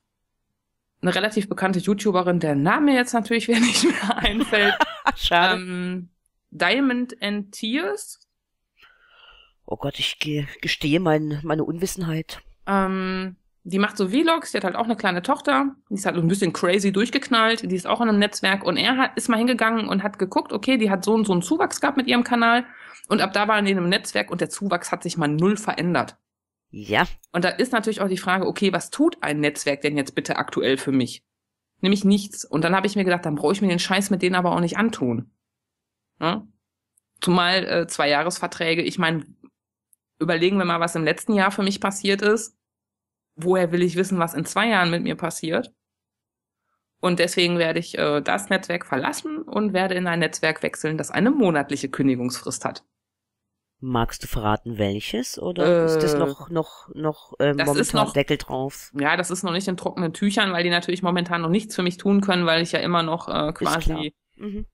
eine relativ bekannte YouTuberin, der Name jetzt natürlich wieder nicht mehr einfällt. Schade. Ähm, Diamond and Tears. Oh Gott, ich gestehe mein, meine Unwissenheit. Ähm, die macht so Vlogs, die hat halt auch eine kleine Tochter, die ist halt ein bisschen crazy durchgeknallt, die ist auch in einem Netzwerk und er hat, ist mal hingegangen und hat geguckt, okay, die hat so und so einen Zuwachs gehabt mit ihrem Kanal und ab da war in einem Netzwerk und der Zuwachs hat sich mal null verändert. Ja. Und da ist natürlich auch die Frage, okay, was tut ein Netzwerk denn jetzt bitte aktuell für mich? Nämlich nichts. Und dann habe ich mir gedacht, dann brauche ich mir den Scheiß mit denen aber auch nicht antun. Ja? Zumal äh, zwei Jahresverträge, ich meine, überlegen wir mal, was im letzten Jahr für mich passiert ist woher will ich wissen, was in zwei Jahren mit mir passiert? Und deswegen werde ich äh, das Netzwerk verlassen und werde in ein Netzwerk wechseln, das eine monatliche Kündigungsfrist hat. Magst du verraten, welches? Oder äh, ist das äh, noch, noch, noch äh, das momentan noch, Deckel drauf? Ja, das ist noch nicht in trockenen Tüchern, weil die natürlich momentan noch nichts für mich tun können, weil ich ja immer noch äh, quasi mhm.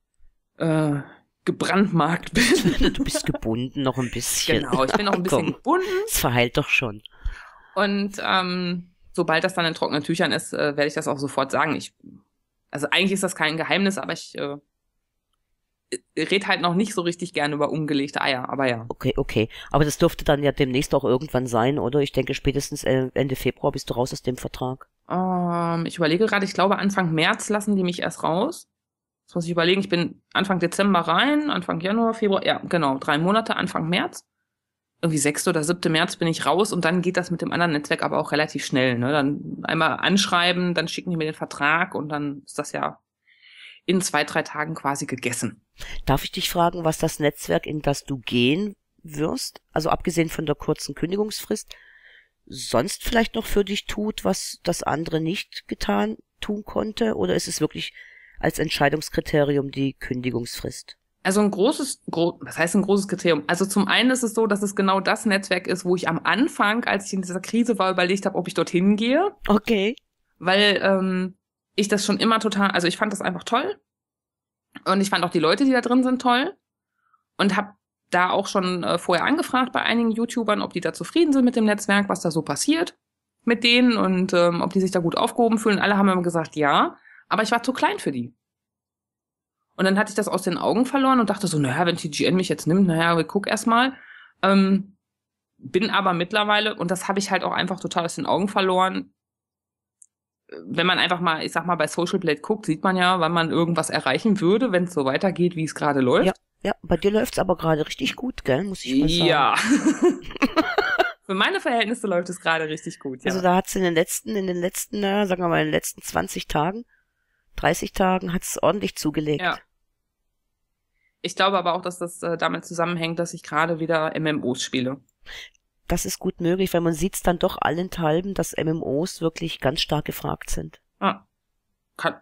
äh, gebrandmarkt bin. du bist gebunden noch ein bisschen. Genau, ich bin noch ein bisschen gebunden. Es verheilt doch schon. Und ähm, sobald das dann in trockenen Tüchern ist, äh, werde ich das auch sofort sagen. Ich, also eigentlich ist das kein Geheimnis, aber ich äh, red halt noch nicht so richtig gern über umgelegte Eier, aber ja. Okay, okay. Aber das dürfte dann ja demnächst auch irgendwann sein, oder? Ich denke, spätestens äh, Ende Februar bist du raus aus dem Vertrag. Ähm, ich überlege gerade, ich glaube, Anfang März lassen die mich erst raus. Das muss ich überlegen. Ich bin Anfang Dezember rein, Anfang Januar, Februar, ja, genau, drei Monate, Anfang März irgendwie 6. oder 7. März bin ich raus und dann geht das mit dem anderen Netzwerk aber auch relativ schnell. Ne? Dann einmal anschreiben, dann schicken die mir den Vertrag und dann ist das ja in zwei, drei Tagen quasi gegessen. Darf ich dich fragen, was das Netzwerk, in das du gehen wirst, also abgesehen von der kurzen Kündigungsfrist, sonst vielleicht noch für dich tut, was das andere nicht getan tun konnte? Oder ist es wirklich als Entscheidungskriterium die Kündigungsfrist? Also ein großes, gro was heißt ein großes Kriterium? Also zum einen ist es so, dass es genau das Netzwerk ist, wo ich am Anfang, als ich in dieser Krise war, überlegt habe, ob ich dorthin gehe. Okay. Weil ähm, ich das schon immer total, also ich fand das einfach toll. Und ich fand auch die Leute, die da drin sind, toll. Und habe da auch schon äh, vorher angefragt bei einigen YouTubern, ob die da zufrieden sind mit dem Netzwerk, was da so passiert mit denen und ähm, ob die sich da gut aufgehoben fühlen. Alle haben immer gesagt, ja. Aber ich war zu klein für die. Und dann hatte ich das aus den Augen verloren und dachte so, naja, wenn TGN mich jetzt nimmt, naja, wir guck erst mal. Ähm, bin aber mittlerweile, und das habe ich halt auch einfach total aus den Augen verloren, wenn man einfach mal, ich sag mal, bei Social Blade guckt, sieht man ja, wann man irgendwas erreichen würde, wenn es so weitergeht, wie es gerade läuft. Ja, ja, bei dir läuft's aber gerade richtig gut, gell? Muss ich mal sagen. Ja. Für meine Verhältnisse läuft es gerade richtig gut, ja. Also da hat's in den letzten, in den letzten, na, sagen wir mal, in den letzten 20 Tagen, 30 Tagen hat's ordentlich zugelegt. Ja. Ich glaube aber auch, dass das äh, damit zusammenhängt, dass ich gerade wieder MMOs spiele. Das ist gut möglich, weil man sieht es dann doch allenthalben, dass MMOs wirklich ganz stark gefragt sind. Ah. Kann.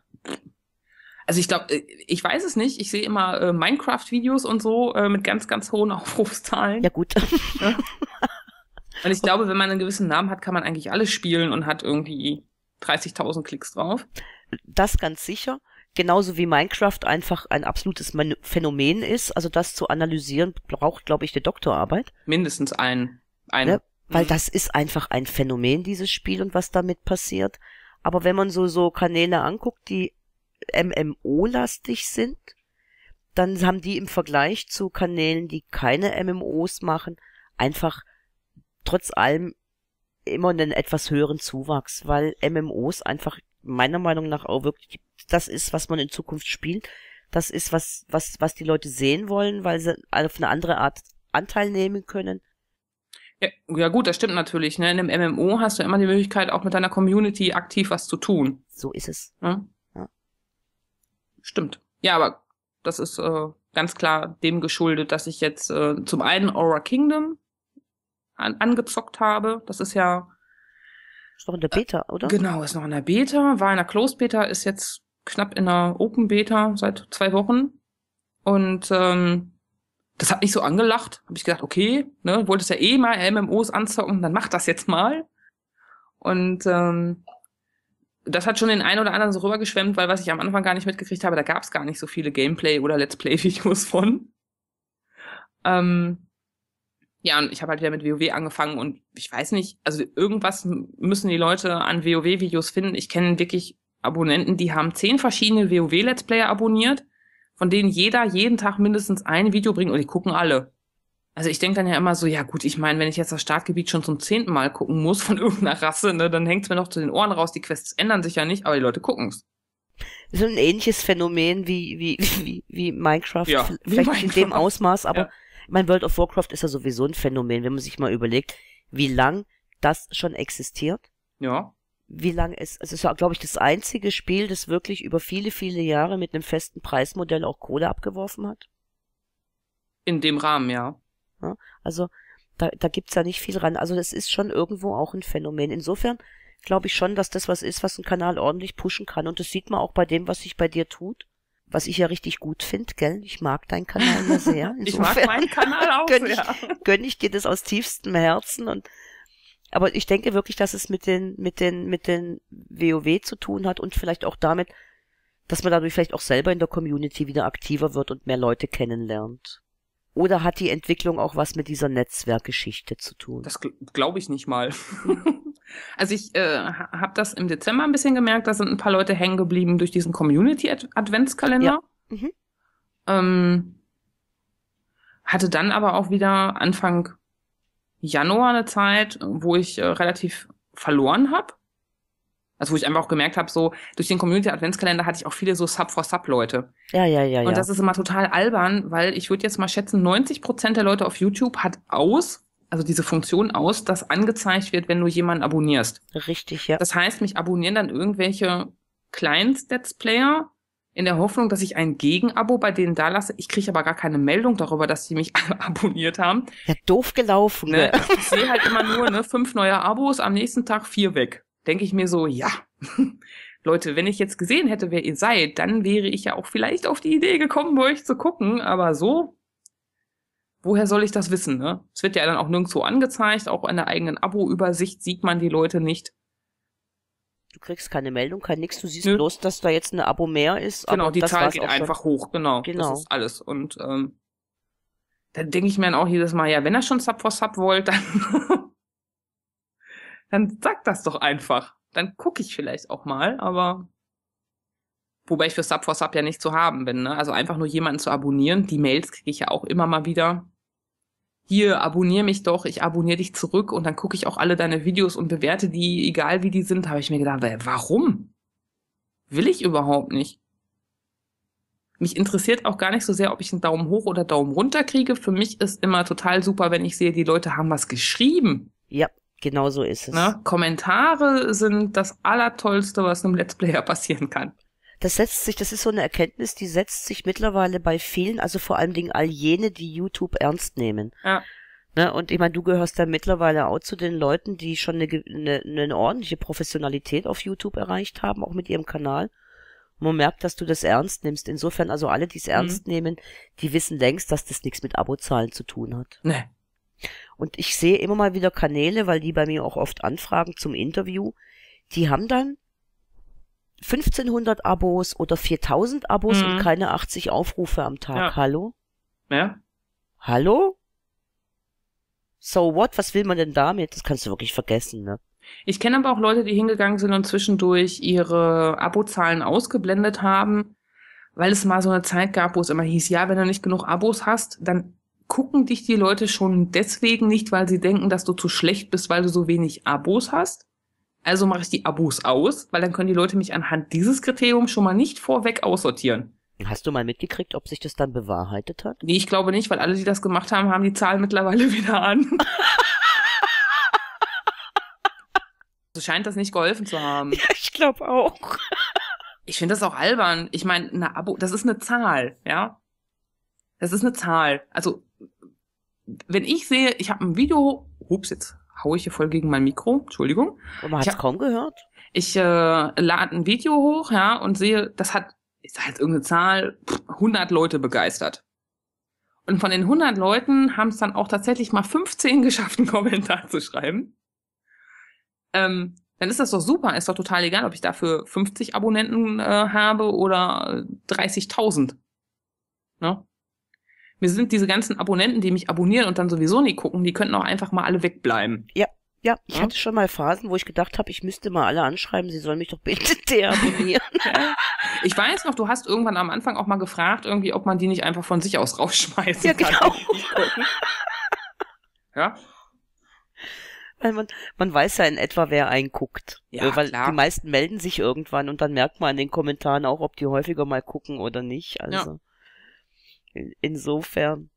Also ich glaube, äh, ich weiß es nicht. Ich sehe immer äh, Minecraft-Videos und so äh, mit ganz, ganz hohen Aufrufszahlen. Ja gut. Ja. Und ich glaube, wenn man einen gewissen Namen hat, kann man eigentlich alles spielen und hat irgendwie 30.000 Klicks drauf. Das ganz sicher genauso wie Minecraft einfach ein absolutes Phänomen ist. Also das zu analysieren braucht, glaube ich, eine Doktorarbeit. Mindestens ein. eine. Ne? Weil das ist einfach ein Phänomen, dieses Spiel und was damit passiert. Aber wenn man so, so Kanäle anguckt, die MMO-lastig sind, dann haben die im Vergleich zu Kanälen, die keine MMOs machen, einfach trotz allem immer einen etwas höheren Zuwachs, weil MMOs einfach meiner Meinung nach auch wirklich die das ist, was man in Zukunft spielt. Das ist, was, was, was die Leute sehen wollen, weil sie auf eine andere Art Anteil nehmen können. Ja, ja gut, das stimmt natürlich. Ne? In einem MMO hast du immer die Möglichkeit, auch mit deiner Community aktiv was zu tun. So ist es. Ja? ja. Stimmt. Ja, aber das ist äh, ganz klar dem geschuldet, dass ich jetzt äh, zum einen Aura Kingdom an angezockt habe. Das ist ja ist noch in der Beta, oder? Genau, ist noch in der Beta, war in der Closed Beta, ist jetzt knapp in der Open Beta seit zwei Wochen. Und ähm, das hat mich so angelacht. Habe ich gedacht, okay, ne, wolltest ja eh mal MMOs anzocken, dann mach das jetzt mal. Und ähm, das hat schon den einen oder anderen so rübergeschwemmt, weil was ich am Anfang gar nicht mitgekriegt habe, da gab es gar nicht so viele Gameplay- oder Let's Play-Videos von. Ähm, ja, und ich habe halt wieder mit WoW angefangen und ich weiß nicht, also irgendwas müssen die Leute an WoW-Videos finden. Ich kenne wirklich Abonnenten, die haben zehn verschiedene WoW-Let's Player abonniert, von denen jeder jeden Tag mindestens ein Video bringt und die gucken alle. Also ich denke dann ja immer so, ja gut, ich meine, wenn ich jetzt das Startgebiet schon zum zehnten Mal gucken muss von irgendeiner Rasse, ne, dann es mir noch zu den Ohren raus, die Quests ändern sich ja nicht, aber die Leute gucken gucken's. So ein ähnliches Phänomen wie, wie, wie, wie Minecraft, ja, vielleicht wie Minecraft. in dem Ausmaß, aber ja. mein World of Warcraft ist ja sowieso ein Phänomen, wenn man sich mal überlegt, wie lang das schon existiert. Ja wie lange es, also es ist ja, glaube ich, das einzige Spiel, das wirklich über viele, viele Jahre mit einem festen Preismodell auch Kohle abgeworfen hat. In dem Rahmen, ja. ja also da, da gibt's ja nicht viel ran. Also das ist schon irgendwo auch ein Phänomen. Insofern glaube ich schon, dass das was ist, was ein Kanal ordentlich pushen kann. Und das sieht man auch bei dem, was sich bei dir tut. Was ich ja richtig gut finde, gell? Ich mag deinen Kanal sehr. Insofern ich mag meinen Kanal auch gönn ich, ja. Gönn ich dir das aus tiefstem Herzen und aber ich denke wirklich, dass es mit den, mit den, mit den WoW zu tun hat und vielleicht auch damit, dass man dadurch vielleicht auch selber in der Community wieder aktiver wird und mehr Leute kennenlernt. Oder hat die Entwicklung auch was mit dieser Netzwerkgeschichte zu tun? Das gl glaube ich nicht mal. Hm. also ich äh, habe das im Dezember ein bisschen gemerkt, da sind ein paar Leute hängen geblieben durch diesen Community-Adventskalender. ja. Mhm. Ähm, hatte dann aber auch wieder Anfang Januar eine Zeit, wo ich äh, relativ verloren habe. Also wo ich einfach auch gemerkt habe, so durch den Community Adventskalender hatte ich auch viele so Sub for Sub Leute. Ja, ja, ja. Und das ist immer total albern, weil ich würde jetzt mal schätzen, 90 Prozent der Leute auf YouTube hat aus, also diese Funktion aus, dass angezeigt wird, wenn du jemanden abonnierst. Richtig, ja. Das heißt, mich abonnieren dann irgendwelche Clients-Let's Player, in der Hoffnung, dass ich ein Gegenabo bei denen da lasse. Ich kriege aber gar keine Meldung darüber, dass sie mich abonniert haben. Ja, doof gelaufen. Ne? ne? Also ich sehe halt immer nur ne, fünf neue Abos, am nächsten Tag vier weg. Denke ich mir so, ja. Leute, wenn ich jetzt gesehen hätte, wer ihr seid, dann wäre ich ja auch vielleicht auf die Idee gekommen, bei euch zu gucken. Aber so, woher soll ich das wissen? Ne? Es wird ja dann auch nirgendwo angezeigt. Auch in der eigenen Abo-Übersicht sieht man die Leute nicht. Du kriegst keine Meldung, kein nix. Du siehst Nö. bloß, dass da jetzt ein Abo mehr ist. Genau, die Zahl geht einfach schon. hoch. Genau, genau. Das ist alles. Und ähm, dann denke ich mir dann auch jedes Mal, ja, wenn er schon Sub for Sub wollt, dann, dann sagt das doch einfach. Dann gucke ich vielleicht auch mal, aber wobei ich für Sub for Sub ja nicht zu haben bin. Ne? Also einfach nur jemanden zu abonnieren. Die Mails kriege ich ja auch immer mal wieder hier, abonniere mich doch, ich abonniere dich zurück und dann gucke ich auch alle deine Videos und bewerte die, egal wie die sind, habe ich mir gedacht, warum? Will ich überhaupt nicht. Mich interessiert auch gar nicht so sehr, ob ich einen Daumen hoch oder Daumen runter kriege. Für mich ist immer total super, wenn ich sehe, die Leute haben was geschrieben. Ja, genau so ist es. Ne? Kommentare sind das Allertollste, was einem Let's Player passieren kann das setzt sich, das ist so eine Erkenntnis, die setzt sich mittlerweile bei vielen, also vor allen Dingen all jene, die YouTube ernst nehmen. Ja. Ne, und ich meine, du gehörst da mittlerweile auch zu den Leuten, die schon eine, eine, ne, eine ordentliche Professionalität auf YouTube erreicht haben, auch mit ihrem Kanal. man merkt, dass du das ernst nimmst. Insofern, also alle, die es mhm. ernst mhm. nehmen, die wissen längst, dass das nichts mit Abozahlen zu tun hat. Nee. Und ich sehe immer mal wieder Kanäle, weil die bei mir auch oft anfragen zum Interview, die haben dann 1500 Abos oder 4000 Abos mhm. und keine 80 Aufrufe am Tag. Ja. Hallo? Ja. Hallo? So what? Was will man denn damit? Das kannst du wirklich vergessen, ne? Ich kenne aber auch Leute, die hingegangen sind und zwischendurch ihre Abozahlen ausgeblendet haben, weil es mal so eine Zeit gab, wo es immer hieß, ja, wenn du nicht genug Abos hast, dann gucken dich die Leute schon deswegen nicht, weil sie denken, dass du zu schlecht bist, weil du so wenig Abos hast, also mache ich die Abos aus, weil dann können die Leute mich anhand dieses Kriteriums schon mal nicht vorweg aussortieren. Hast du mal mitgekriegt, ob sich das dann bewahrheitet hat? Nee, ich glaube nicht, weil alle, die das gemacht haben, haben die Zahlen mittlerweile wieder an. so also scheint das nicht geholfen zu haben. Ja, ich glaube auch. ich finde das auch albern. Ich meine, eine Abo, das ist eine Zahl, ja? Das ist eine Zahl. Also, wenn ich sehe, ich habe ein Video, hups jetzt, hau ich hier voll gegen mein Mikro. Entschuldigung. Und man hat es kaum gehört. Ich äh, lade ein Video hoch, ja, und sehe, das hat, ich sag jetzt irgendeine Zahl, 100 Leute begeistert. Und von den 100 Leuten haben es dann auch tatsächlich mal 15 geschafft, einen Kommentar zu schreiben. Ähm, dann ist das doch super. Ist doch total egal, ob ich dafür 50 Abonnenten äh, habe oder 30.000. Äh, ne? Mir sind diese ganzen Abonnenten, die mich abonnieren und dann sowieso nie gucken, die könnten auch einfach mal alle wegbleiben. Ja. Ja, ich ja? hatte schon mal Phasen, wo ich gedacht habe, ich müsste mal alle anschreiben, sie sollen mich doch bitte deabonnieren. ich weiß noch, du hast irgendwann am Anfang auch mal gefragt, irgendwie, ob man die nicht einfach von sich aus rausschmeißt. ja, Genau. ja. Weil man, man weiß ja in etwa, wer einguckt. Ja, Weil klar. die meisten melden sich irgendwann und dann merkt man in den Kommentaren auch, ob die häufiger mal gucken oder nicht. Also. Ja insofern.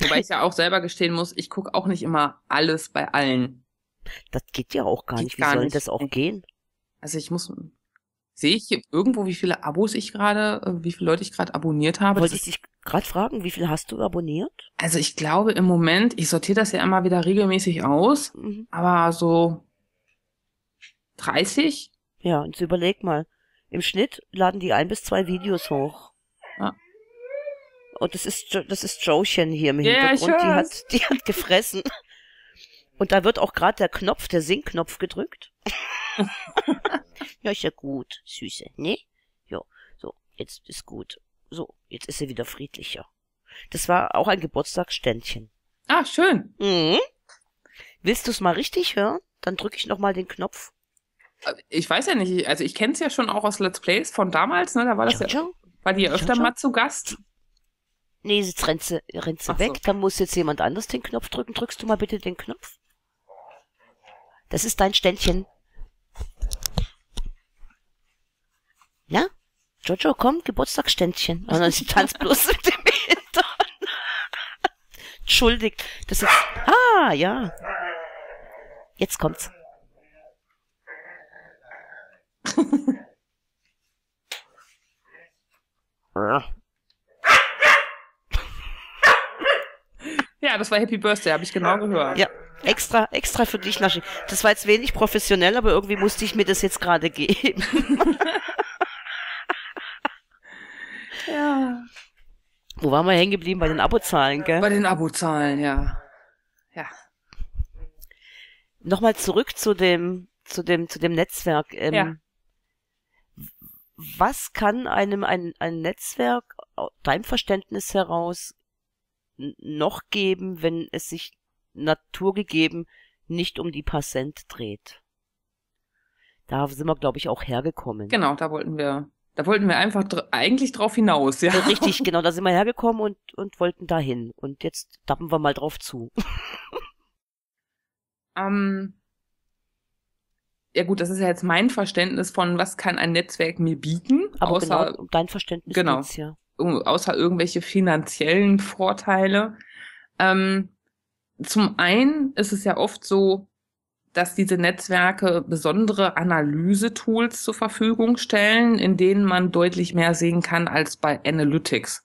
Wobei ich ja auch selber gestehen muss, ich gucke auch nicht immer alles bei allen. Das geht ja auch gar geht nicht. Wie gar soll nicht. das auch gehen? Also ich muss. Sehe ich irgendwo, wie viele Abos ich gerade, äh, wie viele Leute ich gerade abonniert habe? Wollte ich dich gerade fragen, wie viele hast du abonniert? Also ich glaube im Moment, ich sortiere das ja immer wieder regelmäßig aus, mhm. aber so 30? Ja, und überleg mal. Im Schnitt laden die ein bis zwei Videos hoch. Ja. Und das ist, jo das ist Jochen hier im Hintergrund. Yeah, die, hat, die hat gefressen. Und da wird auch gerade der Knopf, der Sinkknopf gedrückt. ja, ist ja gut, Süße, ne? Ja, so, jetzt ist gut. So, jetzt ist sie wieder friedlicher. Das war auch ein Geburtstagsständchen. Ah, schön. Mhm. Willst du es mal richtig hören? Dann drücke ich nochmal den Knopf. Ich weiß ja nicht, also ich kenne es ja schon auch aus Let's Plays von damals, ne? Da war das ja, ja, war die ja öfter mal zu Gast. Nee, jetzt rennt sie, rennt sie weg. So. Da muss jetzt jemand anders den Knopf drücken. Drückst du mal bitte den Knopf? Das ist dein Ständchen. Na? Jojo, komm, Geburtstagsständchen. Und oh dann tanzt bloß mit dem Hintern. Entschuldigt. Das ist. Ah, ja. Jetzt kommt's. Ja. Ja, das war Happy Birthday, habe ich genau gehört. Ja, extra, extra für dich, Naschi. Das war jetzt wenig professionell, aber irgendwie musste ich mir das jetzt gerade geben. ja. Wo waren wir hängen geblieben? Bei den Abozahlen, gell? Bei den Abozahlen, ja. Ja. Nochmal zurück zu dem, zu dem, zu dem Netzwerk. Ähm, ja. Was kann einem ein, ein Netzwerk, deinem Verständnis heraus, noch geben, wenn es sich naturgegeben nicht um die Passent dreht. Da sind wir, glaube ich, auch hergekommen. Genau, da wollten wir, da wollten wir einfach dr eigentlich drauf hinaus, ja. Also richtig, genau, da sind wir hergekommen und, und wollten dahin. Und jetzt dappen wir mal drauf zu. ähm, ja gut, das ist ja jetzt mein Verständnis von, was kann ein Netzwerk mir bieten. Aber außer, genau, dein Verständnis genau. ja außer irgendwelche finanziellen Vorteile. Ähm, zum einen ist es ja oft so, dass diese Netzwerke besondere Analyse-Tools zur Verfügung stellen, in denen man deutlich mehr sehen kann als bei Analytics.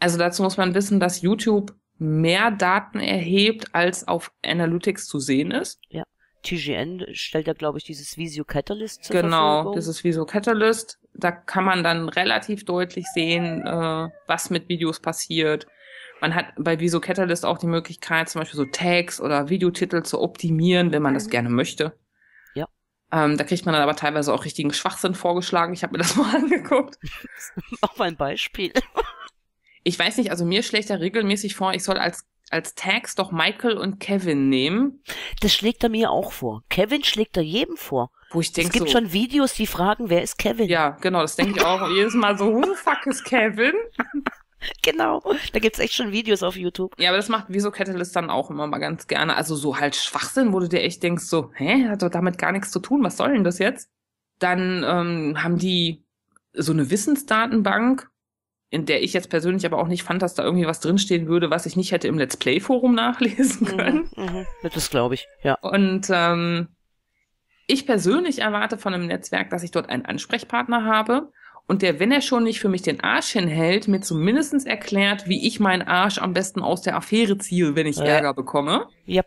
Also dazu muss man wissen, dass YouTube mehr Daten erhebt, als auf Analytics zu sehen ist. Ja. TGN stellt ja, glaube ich, dieses Visio Catalyst zur Genau, Verfügung. dieses Visio Catalyst. Da kann man dann relativ deutlich sehen, äh, was mit Videos passiert. Man hat bei Visio Catalyst auch die Möglichkeit, zum Beispiel so Tags oder Videotitel zu optimieren, wenn man das mhm. gerne möchte. Ja. Ähm, da kriegt man dann aber teilweise auch richtigen Schwachsinn vorgeschlagen. Ich habe mir das mal angeguckt. auch ein Beispiel. ich weiß nicht, also mir schlägt er regelmäßig vor, ich soll als als Tags doch Michael und Kevin nehmen. Das schlägt er mir auch vor. Kevin schlägt er jedem vor. Wo ich denke, es gibt so, schon Videos, die fragen, wer ist Kevin? Ja, genau, das denke ich auch Und jedes Mal so, who the fuck ist Kevin? genau, da gibt's echt schon Videos auf YouTube. Ja, aber das macht Wieso Catalyst dann auch immer mal ganz gerne. Also so halt Schwachsinn, wo du dir echt denkst, so, hä, hat doch damit gar nichts zu tun, was soll denn das jetzt? Dann ähm, haben die so eine Wissensdatenbank, in der ich jetzt persönlich aber auch nicht fand, dass da irgendwie was drinstehen würde, was ich nicht hätte im Let's Play Forum nachlesen mhm, können. Mhm, mh. Das glaube ich, ja. Und ähm, ich persönlich erwarte von einem Netzwerk, dass ich dort einen Ansprechpartner habe und der, wenn er schon nicht für mich den Arsch hinhält, mir zumindest erklärt, wie ich meinen Arsch am besten aus der Affäre ziehe, wenn ich äh. Ärger bekomme. Yep.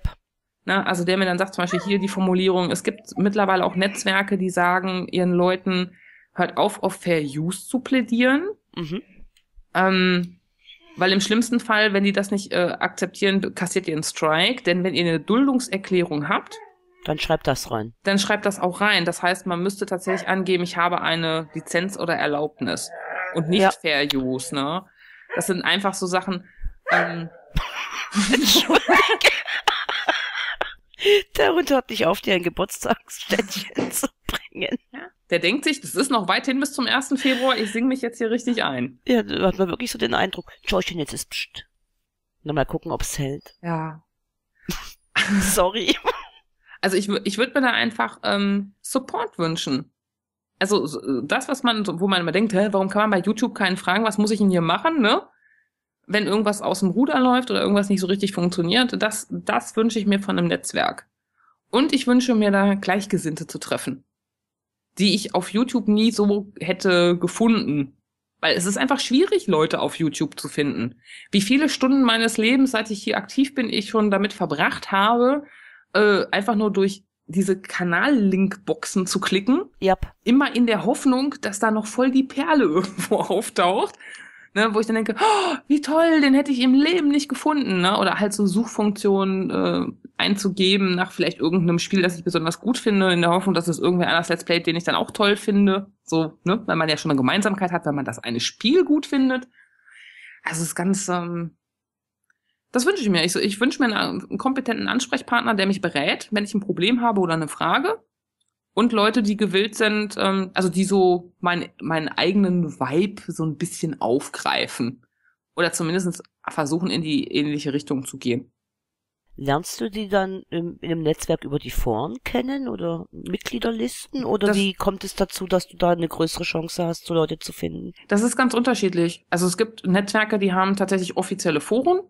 Na, also der mir dann sagt zum Beispiel hier die Formulierung, es gibt mittlerweile auch Netzwerke, die sagen ihren Leuten, hört auf, auf Fair Use zu plädieren. Mhm. Ähm, weil im schlimmsten Fall, wenn die das nicht äh, akzeptieren, kassiert ihr einen Strike. Denn wenn ihr eine Duldungserklärung habt, dann schreibt das rein. Dann schreibt das auch rein. Das heißt, man müsste tatsächlich angeben, ich habe eine Lizenz oder Erlaubnis und nicht ja. Fair Use. Ne? Das sind einfach so Sachen. Ähm, Entschuldige. Darunter hab nicht auf, dir ein Geburtstagsständchen zu bringen der denkt sich, das ist noch weit hin bis zum 1. Februar, ich singe mich jetzt hier richtig ein. Ja, da hat man wirklich so den Eindruck, Schäuchchen, jetzt ist pst. Und mal gucken, ob es hält. Ja. Sorry. Also ich, ich würde mir da einfach ähm, Support wünschen. Also das, was man, wo man immer denkt, hä, warum kann man bei YouTube keinen fragen, was muss ich denn hier machen, ne? Wenn irgendwas aus dem Ruder läuft oder irgendwas nicht so richtig funktioniert, das, das wünsche ich mir von einem Netzwerk. Und ich wünsche mir da Gleichgesinnte zu treffen die ich auf YouTube nie so hätte gefunden. Weil es ist einfach schwierig, Leute auf YouTube zu finden. Wie viele Stunden meines Lebens, seit ich hier aktiv bin, ich schon damit verbracht habe, äh, einfach nur durch diese Kanal-Link-Boxen zu klicken. Yep. Immer in der Hoffnung, dass da noch voll die Perle irgendwo auftaucht ne, wo ich dann denke, oh, wie toll, den hätte ich im Leben nicht gefunden, ne? Oder halt so Suchfunktionen äh, einzugeben nach vielleicht irgendeinem Spiel, das ich besonders gut finde, in der Hoffnung, dass es irgendwer anders Let's Play, den ich dann auch toll finde, so, ne, weil man ja schon eine Gemeinsamkeit hat, wenn man das eine Spiel gut findet. Also es ganz, ähm, das wünsche ich mir. Ich, ich wünsche mir einen, einen kompetenten Ansprechpartner, der mich berät, wenn ich ein Problem habe oder eine Frage und Leute, die gewillt sind, ähm, also die so mein, meinen eigenen Vibe so ein bisschen aufgreifen oder zumindest versuchen, in die ähnliche Richtung zu gehen. Lernst du die dann im, im Netzwerk über die Foren kennen oder Mitgliederlisten oder das, wie kommt es dazu, dass du da eine größere Chance hast, so Leute zu finden? Das ist ganz unterschiedlich. Also es gibt Netzwerke, die haben tatsächlich offizielle Foren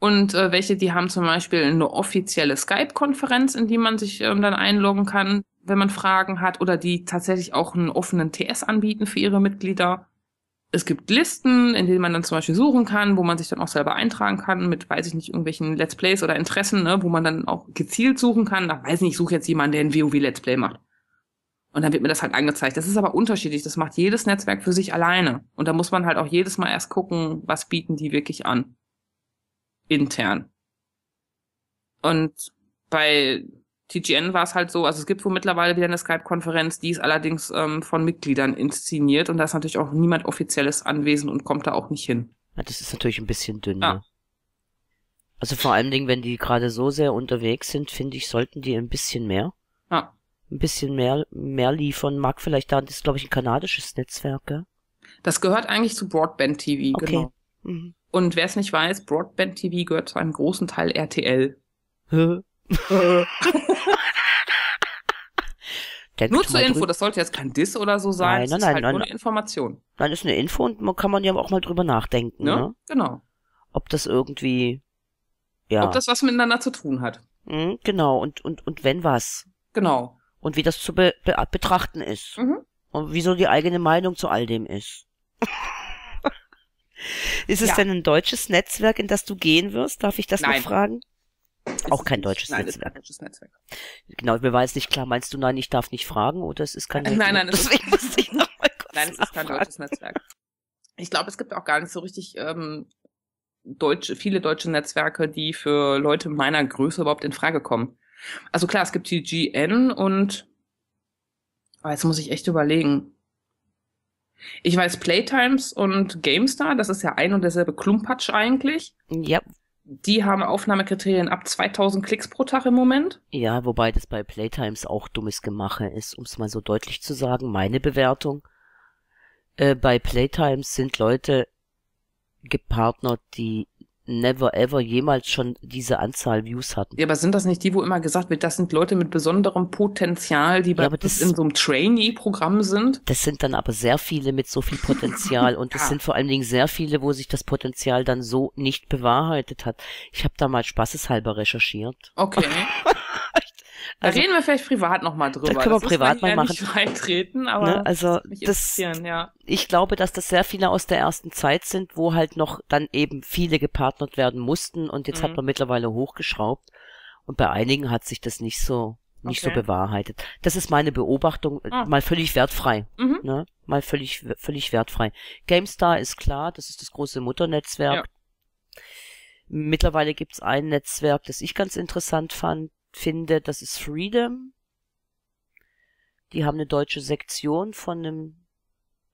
und äh, welche, die haben zum Beispiel eine offizielle Skype-Konferenz, in die man sich ähm, dann einloggen kann wenn man Fragen hat oder die tatsächlich auch einen offenen TS anbieten für ihre Mitglieder. Es gibt Listen, in denen man dann zum Beispiel suchen kann, wo man sich dann auch selber eintragen kann mit, weiß ich nicht, irgendwelchen Let's Plays oder Interessen, ne, wo man dann auch gezielt suchen kann. Da weiß ich nicht, ich suche jetzt jemanden, der ein WoW Let's Play macht. Und dann wird mir das halt angezeigt. Das ist aber unterschiedlich. Das macht jedes Netzwerk für sich alleine. Und da muss man halt auch jedes Mal erst gucken, was bieten die wirklich an. Intern. Und bei TGN war es halt so, also es gibt wohl mittlerweile wieder eine Skype-Konferenz, die ist allerdings ähm, von Mitgliedern inszeniert und da ist natürlich auch niemand Offizielles anwesend und kommt da auch nicht hin. Ja, das ist natürlich ein bisschen dünn. Ja. Ne? Also vor allen Dingen, wenn die gerade so sehr unterwegs sind, finde ich, sollten die ein bisschen mehr. Ja. Ein bisschen mehr, mehr liefern. Mag vielleicht da, das ist glaube ich ein kanadisches Netzwerk, gell? Das gehört eigentlich zu Broadband TV, okay. genau. Mhm. Und wer es nicht weiß, Broadband TV gehört zu einem großen Teil RTL. Nur zur Info, das sollte jetzt kein Diss oder so sein. Nein, nein, nein. Halt nein, nur eine Information. Nein, ist eine Info und man kann man ja auch mal drüber nachdenken. Ne? ne? Genau. Ob das irgendwie, ja. Ob das was miteinander zu tun hat. Mhm, genau, und, und, und wenn was. Genau. Und wie das zu be be betrachten ist. Mhm. Und wieso die eigene Meinung zu all dem ist. ist es ja. denn ein deutsches Netzwerk, in das du gehen wirst? Darf ich das Nein. noch fragen? Auch kein deutsches nein, Netzwerk. Nein, deutsches Netzwerk. Genau, mir war es nicht klar, meinst du, nein, ich darf nicht fragen oder es ist kein Netzwerk? Äh, nein, nein, deswegen musste ich noch mal kurz Nein, es ist kein deutsches Netzwerk. Ich glaube, es gibt auch gar nicht so richtig ähm, deutsche, viele deutsche Netzwerke, die für Leute meiner Größe überhaupt in Frage kommen. Also klar, es gibt die GN und oh, jetzt muss ich echt überlegen. Ich weiß Playtimes und GameStar, das ist ja ein und derselbe Klumpatsch eigentlich. Ja, die haben Aufnahmekriterien ab 2000 Klicks pro Tag im Moment. Ja, wobei das bei Playtimes auch dummes Gemache ist, um es mal so deutlich zu sagen, meine Bewertung. Äh, bei Playtimes sind Leute gepartnert, die never ever jemals schon diese Anzahl Views hatten. Ja, aber sind das nicht die, wo immer gesagt wird, das sind Leute mit besonderem Potenzial, die bei ja, das, in so einem Trainee-Programm sind? Das sind dann aber sehr viele mit so viel Potenzial und es ja. sind vor allen Dingen sehr viele, wo sich das Potenzial dann so nicht bewahrheitet hat. Ich habe da mal spaßeshalber recherchiert. Okay. Also, da reden wir vielleicht privat nochmal drüber. Da können wir das privat mal ja machen. Nicht beitreten, ne, aber ne? also das, ja. ich glaube, dass das sehr viele aus der ersten Zeit sind, wo halt noch dann eben viele gepartnert werden mussten und jetzt mhm. hat man mittlerweile hochgeschraubt und bei einigen hat sich das nicht so nicht okay. so bewahrheitet. Das ist meine Beobachtung, äh, ah. mal völlig wertfrei. Mhm. Ne? Mal völlig, völlig wertfrei. GameStar ist klar, das ist das große Mutternetzwerk. Ja. Mittlerweile gibt's ein Netzwerk, das ich ganz interessant fand finde, das ist Freedom. Die haben eine deutsche Sektion von einem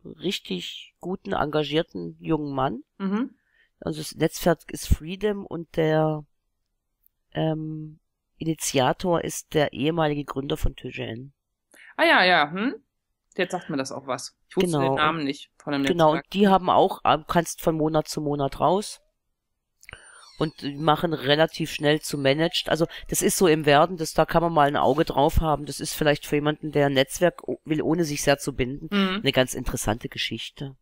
richtig guten, engagierten jungen Mann. Mhm. Also das Netzwerk ist Freedom und der ähm, Initiator ist der ehemalige Gründer von TGN. Ah ja, ja, hm? Jetzt sagt mir das auch was. Ich wusste genau. den Namen nicht von dem Netzwerk. Genau, und die haben auch, ähm, kannst von Monat zu Monat raus und machen relativ schnell zu managed. Also das ist so im Werden, dass da kann man mal ein Auge drauf haben. Das ist vielleicht für jemanden, der ein Netzwerk will, ohne sich sehr zu binden, mhm. eine ganz interessante Geschichte.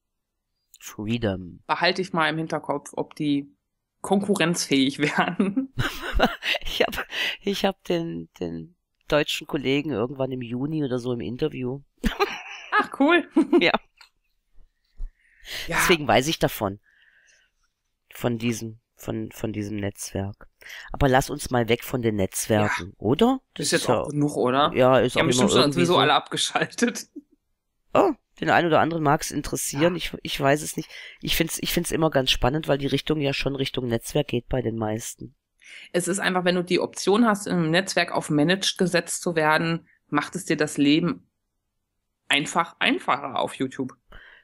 Freedom. Behalte ich mal im Hinterkopf, ob die konkurrenzfähig werden. ich habe ich hab den, den deutschen Kollegen irgendwann im Juni oder so im Interview. Ach, cool. ja. ja. Deswegen weiß ich davon. Von diesem von, von diesem Netzwerk. Aber lass uns mal weg von den Netzwerken, ja. oder? Das ist jetzt ist auch ja, genug, oder? Ja, ist ja, auch bestimmt immer irgendwie so alle abgeschaltet. Oh, den einen oder anderen mag es interessieren. Ja. Ich, ich weiß es nicht. Ich find's ich find's immer ganz spannend, weil die Richtung ja schon Richtung Netzwerk geht bei den meisten. Es ist einfach, wenn du die Option hast, im Netzwerk auf Managed gesetzt zu werden, macht es dir das Leben einfach einfacher auf YouTube.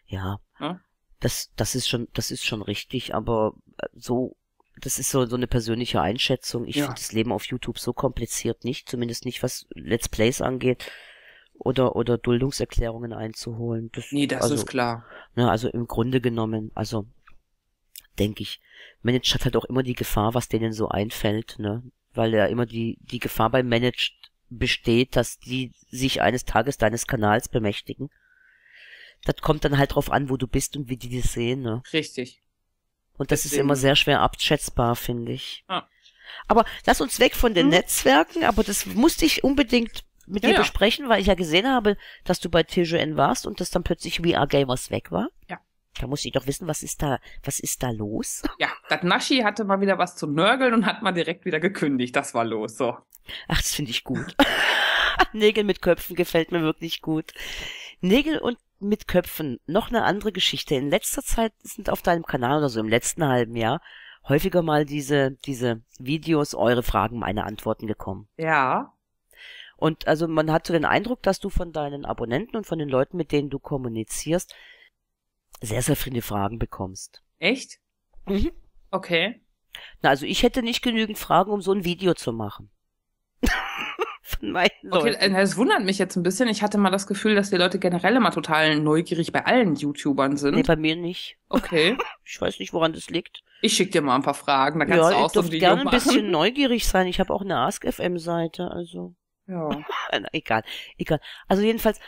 Ja. ja? Das, das ist schon, das ist schon richtig, aber äh, so das ist so, so eine persönliche Einschätzung. Ich ja. finde das Leben auf YouTube so kompliziert nicht, zumindest nicht was Let's Plays angeht oder oder Duldungserklärungen einzuholen. Das, nee, das also, ist klar. Ne, also im Grunde genommen, also denke ich, Managed hat halt auch immer die Gefahr, was denen so einfällt, ne? Weil ja immer die die Gefahr bei Managed besteht, dass die sich eines Tages deines Kanals bemächtigen. Das kommt dann halt drauf an, wo du bist und wie die das sehen, ne? Richtig. Und das Deswegen. ist immer sehr schwer abschätzbar, finde ich. Ah. Aber lass uns weg von den hm. Netzwerken, aber das musste ich unbedingt mit ja, dir ja. besprechen, weil ich ja gesehen habe, dass du bei TGN warst und dass dann plötzlich We Are Gamers weg war. Ja. Da muss ich doch wissen, was ist da, was ist da los? Ja, das Naschi hatte mal wieder was zu nörgeln und hat mal direkt wieder gekündigt. Das war los, so. Ach, das finde ich gut. Nägel mit Köpfen gefällt mir wirklich gut. Nägel und mit Köpfen noch eine andere Geschichte. In letzter Zeit sind auf deinem Kanal oder so also im letzten halben Jahr häufiger mal diese, diese Videos, eure Fragen, meine Antworten gekommen. Ja. Und also man hat so den Eindruck, dass du von deinen Abonnenten und von den Leuten, mit denen du kommunizierst, sehr, sehr viele Fragen bekommst. Echt? Mhm. Okay. Na, also ich hätte nicht genügend Fragen, um so ein Video zu machen. von meinen Leuten. Okay, das wundert mich jetzt ein bisschen. Ich hatte mal das Gefühl, dass die Leute generell immer total neugierig bei allen YouTubern sind. Nee, bei mir nicht. Okay. ich weiß nicht, woran das liegt. Ich schicke dir mal ein paar Fragen, dann kannst ja, du auch so ein Video gerne ein bisschen neugierig sein. Ich habe auch eine askfm Seite, also. Ja. egal, egal. Also jedenfalls,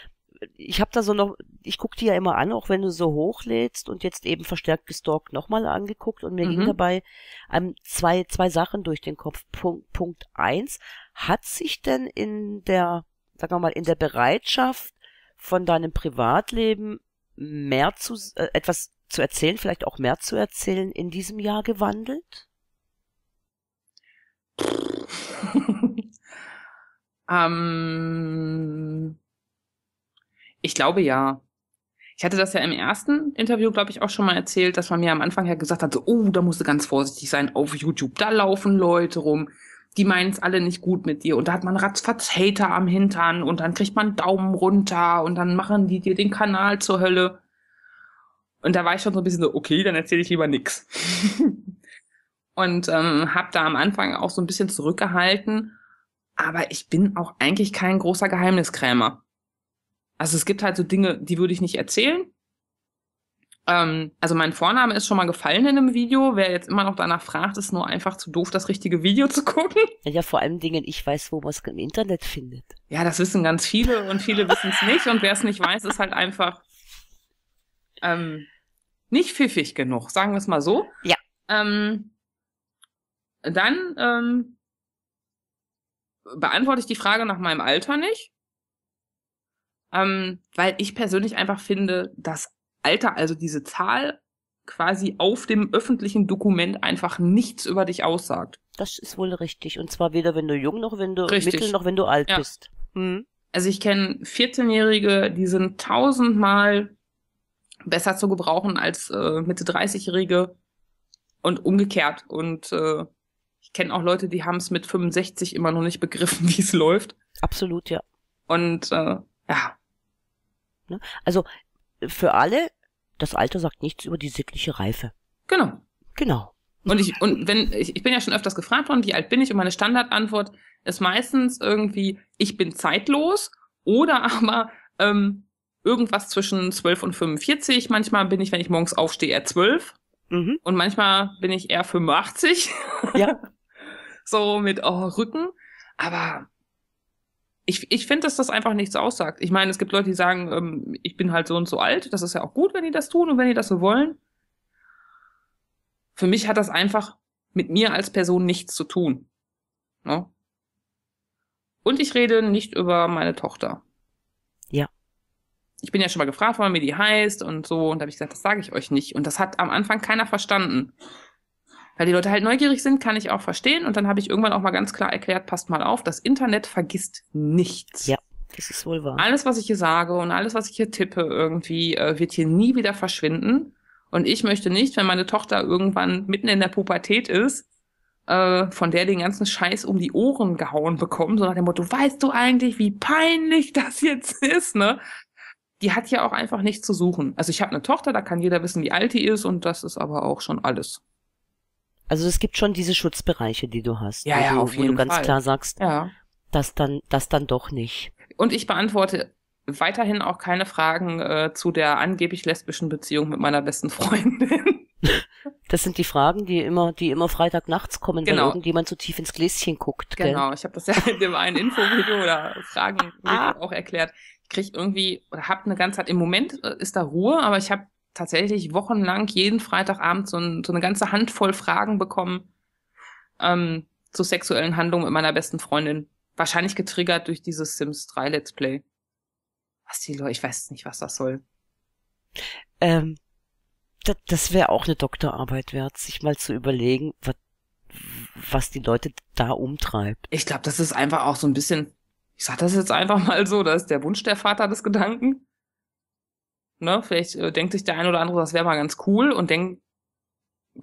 ich habe da so noch, ich guck die ja immer an, auch wenn du so hochlädst und jetzt eben verstärkt gestalkt nochmal angeguckt und mir mhm. ging dabei um, ähm, zwei, zwei Sachen durch den Kopf. Punkt, Punkt eins, hat sich denn in der, sagen wir mal, in der Bereitschaft von deinem Privatleben mehr zu, äh, etwas zu erzählen, vielleicht auch mehr zu erzählen, in diesem Jahr gewandelt? ähm, ich glaube ja. Ich hatte das ja im ersten Interview, glaube ich, auch schon mal erzählt, dass man mir am Anfang ja gesagt hat, so, oh, da musst du ganz vorsichtig sein auf YouTube. Da laufen Leute rum, die meinen es alle nicht gut mit dir. Und da hat man ratzfatz Hater am Hintern und dann kriegt man Daumen runter und dann machen die dir den Kanal zur Hölle. Und da war ich schon so ein bisschen so, okay, dann erzähle ich lieber nix. und ähm, habe da am Anfang auch so ein bisschen zurückgehalten. Aber ich bin auch eigentlich kein großer Geheimniskrämer. Also es gibt halt so Dinge, die würde ich nicht erzählen. Ähm, also mein Vorname ist schon mal gefallen in einem Video. Wer jetzt immer noch danach fragt, ist nur einfach zu doof, das richtige Video zu gucken. Ja, vor allen Dingen, ich weiß, wo man es im Internet findet. Ja, das wissen ganz viele und viele wissen es nicht. Und wer es nicht weiß, ist halt einfach ähm, nicht pfiffig genug, sagen wir es mal so. Ja. Ähm, dann ähm, beantworte ich die Frage nach meinem Alter nicht ähm, weil ich persönlich einfach finde, das Alter, also diese Zahl quasi auf dem öffentlichen Dokument einfach nichts über dich aussagt. Das ist wohl richtig. Und zwar weder wenn du jung noch wenn du richtig. mittel noch wenn du alt ja. bist. Hm. Also ich kenne 14-Jährige, die sind tausendmal besser zu gebrauchen als äh, Mitte 30-Jährige und umgekehrt. Und äh, ich kenne auch Leute, die haben es mit 65 immer noch nicht begriffen, wie es läuft. Absolut, ja. Und äh, ja, Ne? Also äh, für alle, das Alter sagt nichts über die sittliche Reife. Genau. Genau. Und ich, und wenn, ich, ich bin ja schon öfters gefragt worden, wie alt bin ich? Und meine Standardantwort ist meistens irgendwie, ich bin zeitlos oder aber ähm, irgendwas zwischen 12 und 45. Manchmal bin ich, wenn ich morgens aufstehe, eher 12. Mhm. Und manchmal bin ich eher 85. Ja. so mit oh, Rücken. Aber ich, ich finde, dass das einfach nichts aussagt. Ich meine, es gibt Leute, die sagen, ähm, ich bin halt so und so alt. Das ist ja auch gut, wenn die das tun und wenn die das so wollen. Für mich hat das einfach mit mir als Person nichts zu tun. Ne? Und ich rede nicht über meine Tochter. Ja. Ich bin ja schon mal gefragt worden, wie die heißt und so. Und da habe ich gesagt, das sage ich euch nicht. Und das hat am Anfang keiner verstanden. Weil die Leute halt neugierig sind, kann ich auch verstehen. Und dann habe ich irgendwann auch mal ganz klar erklärt, passt mal auf, das Internet vergisst nichts. Ja. Das ist wohl wahr. Alles, was ich hier sage und alles, was ich hier tippe, irgendwie äh, wird hier nie wieder verschwinden. Und ich möchte nicht, wenn meine Tochter irgendwann mitten in der Pubertät ist, äh, von der den ganzen Scheiß um die Ohren gehauen bekommen, so nach dem Motto, weißt du eigentlich, wie peinlich das jetzt ist, ne? Die hat ja auch einfach nichts zu suchen. Also ich habe eine Tochter, da kann jeder wissen, wie alt die ist und das ist aber auch schon alles. Also es gibt schon diese Schutzbereiche, die du hast. Ja, ja, du, auf jeden du ganz Fall. klar sagst, ja. das dann, das dann doch nicht. Und ich beantworte weiterhin auch keine Fragen äh, zu der angeblich lesbischen Beziehung mit meiner besten Freundin. Das sind die Fragen, die immer, die immer Freitagnachts kommen, genau. weil irgendjemand so tief ins Gläschen guckt. Gell? Genau, ich habe das ja in dem einen Infovideo oder Fragen ah. auch erklärt. Ich krieg irgendwie oder habe eine ganze Zeit, im Moment äh, ist da Ruhe, aber ich habe tatsächlich wochenlang jeden Freitagabend so, ein, so eine ganze Handvoll Fragen bekommen ähm, zu sexuellen Handlungen mit meiner besten Freundin. Wahrscheinlich getriggert durch dieses Sims 3 Let's Play. Was die Leute, ich weiß nicht, was das soll. Ähm, das, das wäre auch eine Doktorarbeit wert, sich mal zu überlegen, was, was die Leute da umtreibt. Ich glaube, das ist einfach auch so ein bisschen, ich sag das jetzt einfach mal so, das ist der Wunsch der Vater des Gedanken. Ne? Vielleicht äh, denkt sich der ein oder andere, das wäre mal ganz cool und denkt,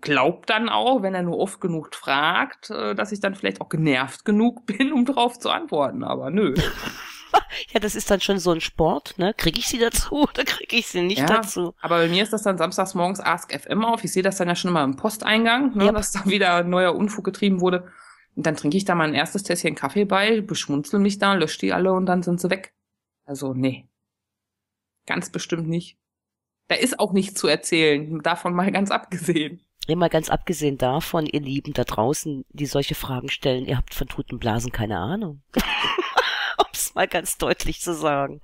glaubt dann auch, wenn er nur oft genug fragt, äh, dass ich dann vielleicht auch genervt genug bin, um drauf zu antworten. Aber nö. ja, das ist dann schon so ein Sport, ne? Kriege ich sie dazu oder kriege ich sie nicht ja, dazu? Aber bei mir ist das dann samstags morgens Ask FM auf. Ich sehe das dann ja schon immer im Posteingang, ne, yep. dass da wieder neuer Unfug getrieben wurde. Und dann trinke ich da mein erstes Tässchen Kaffee bei, beschmunzel mich da, lösche die alle und dann sind sie weg. Also, nee. Ganz bestimmt nicht. Da ist auch nichts zu erzählen, davon mal ganz abgesehen. Immer ganz abgesehen davon, ihr Lieben da draußen, die solche Fragen stellen, ihr habt von toten Blasen keine Ahnung. um es mal ganz deutlich zu sagen.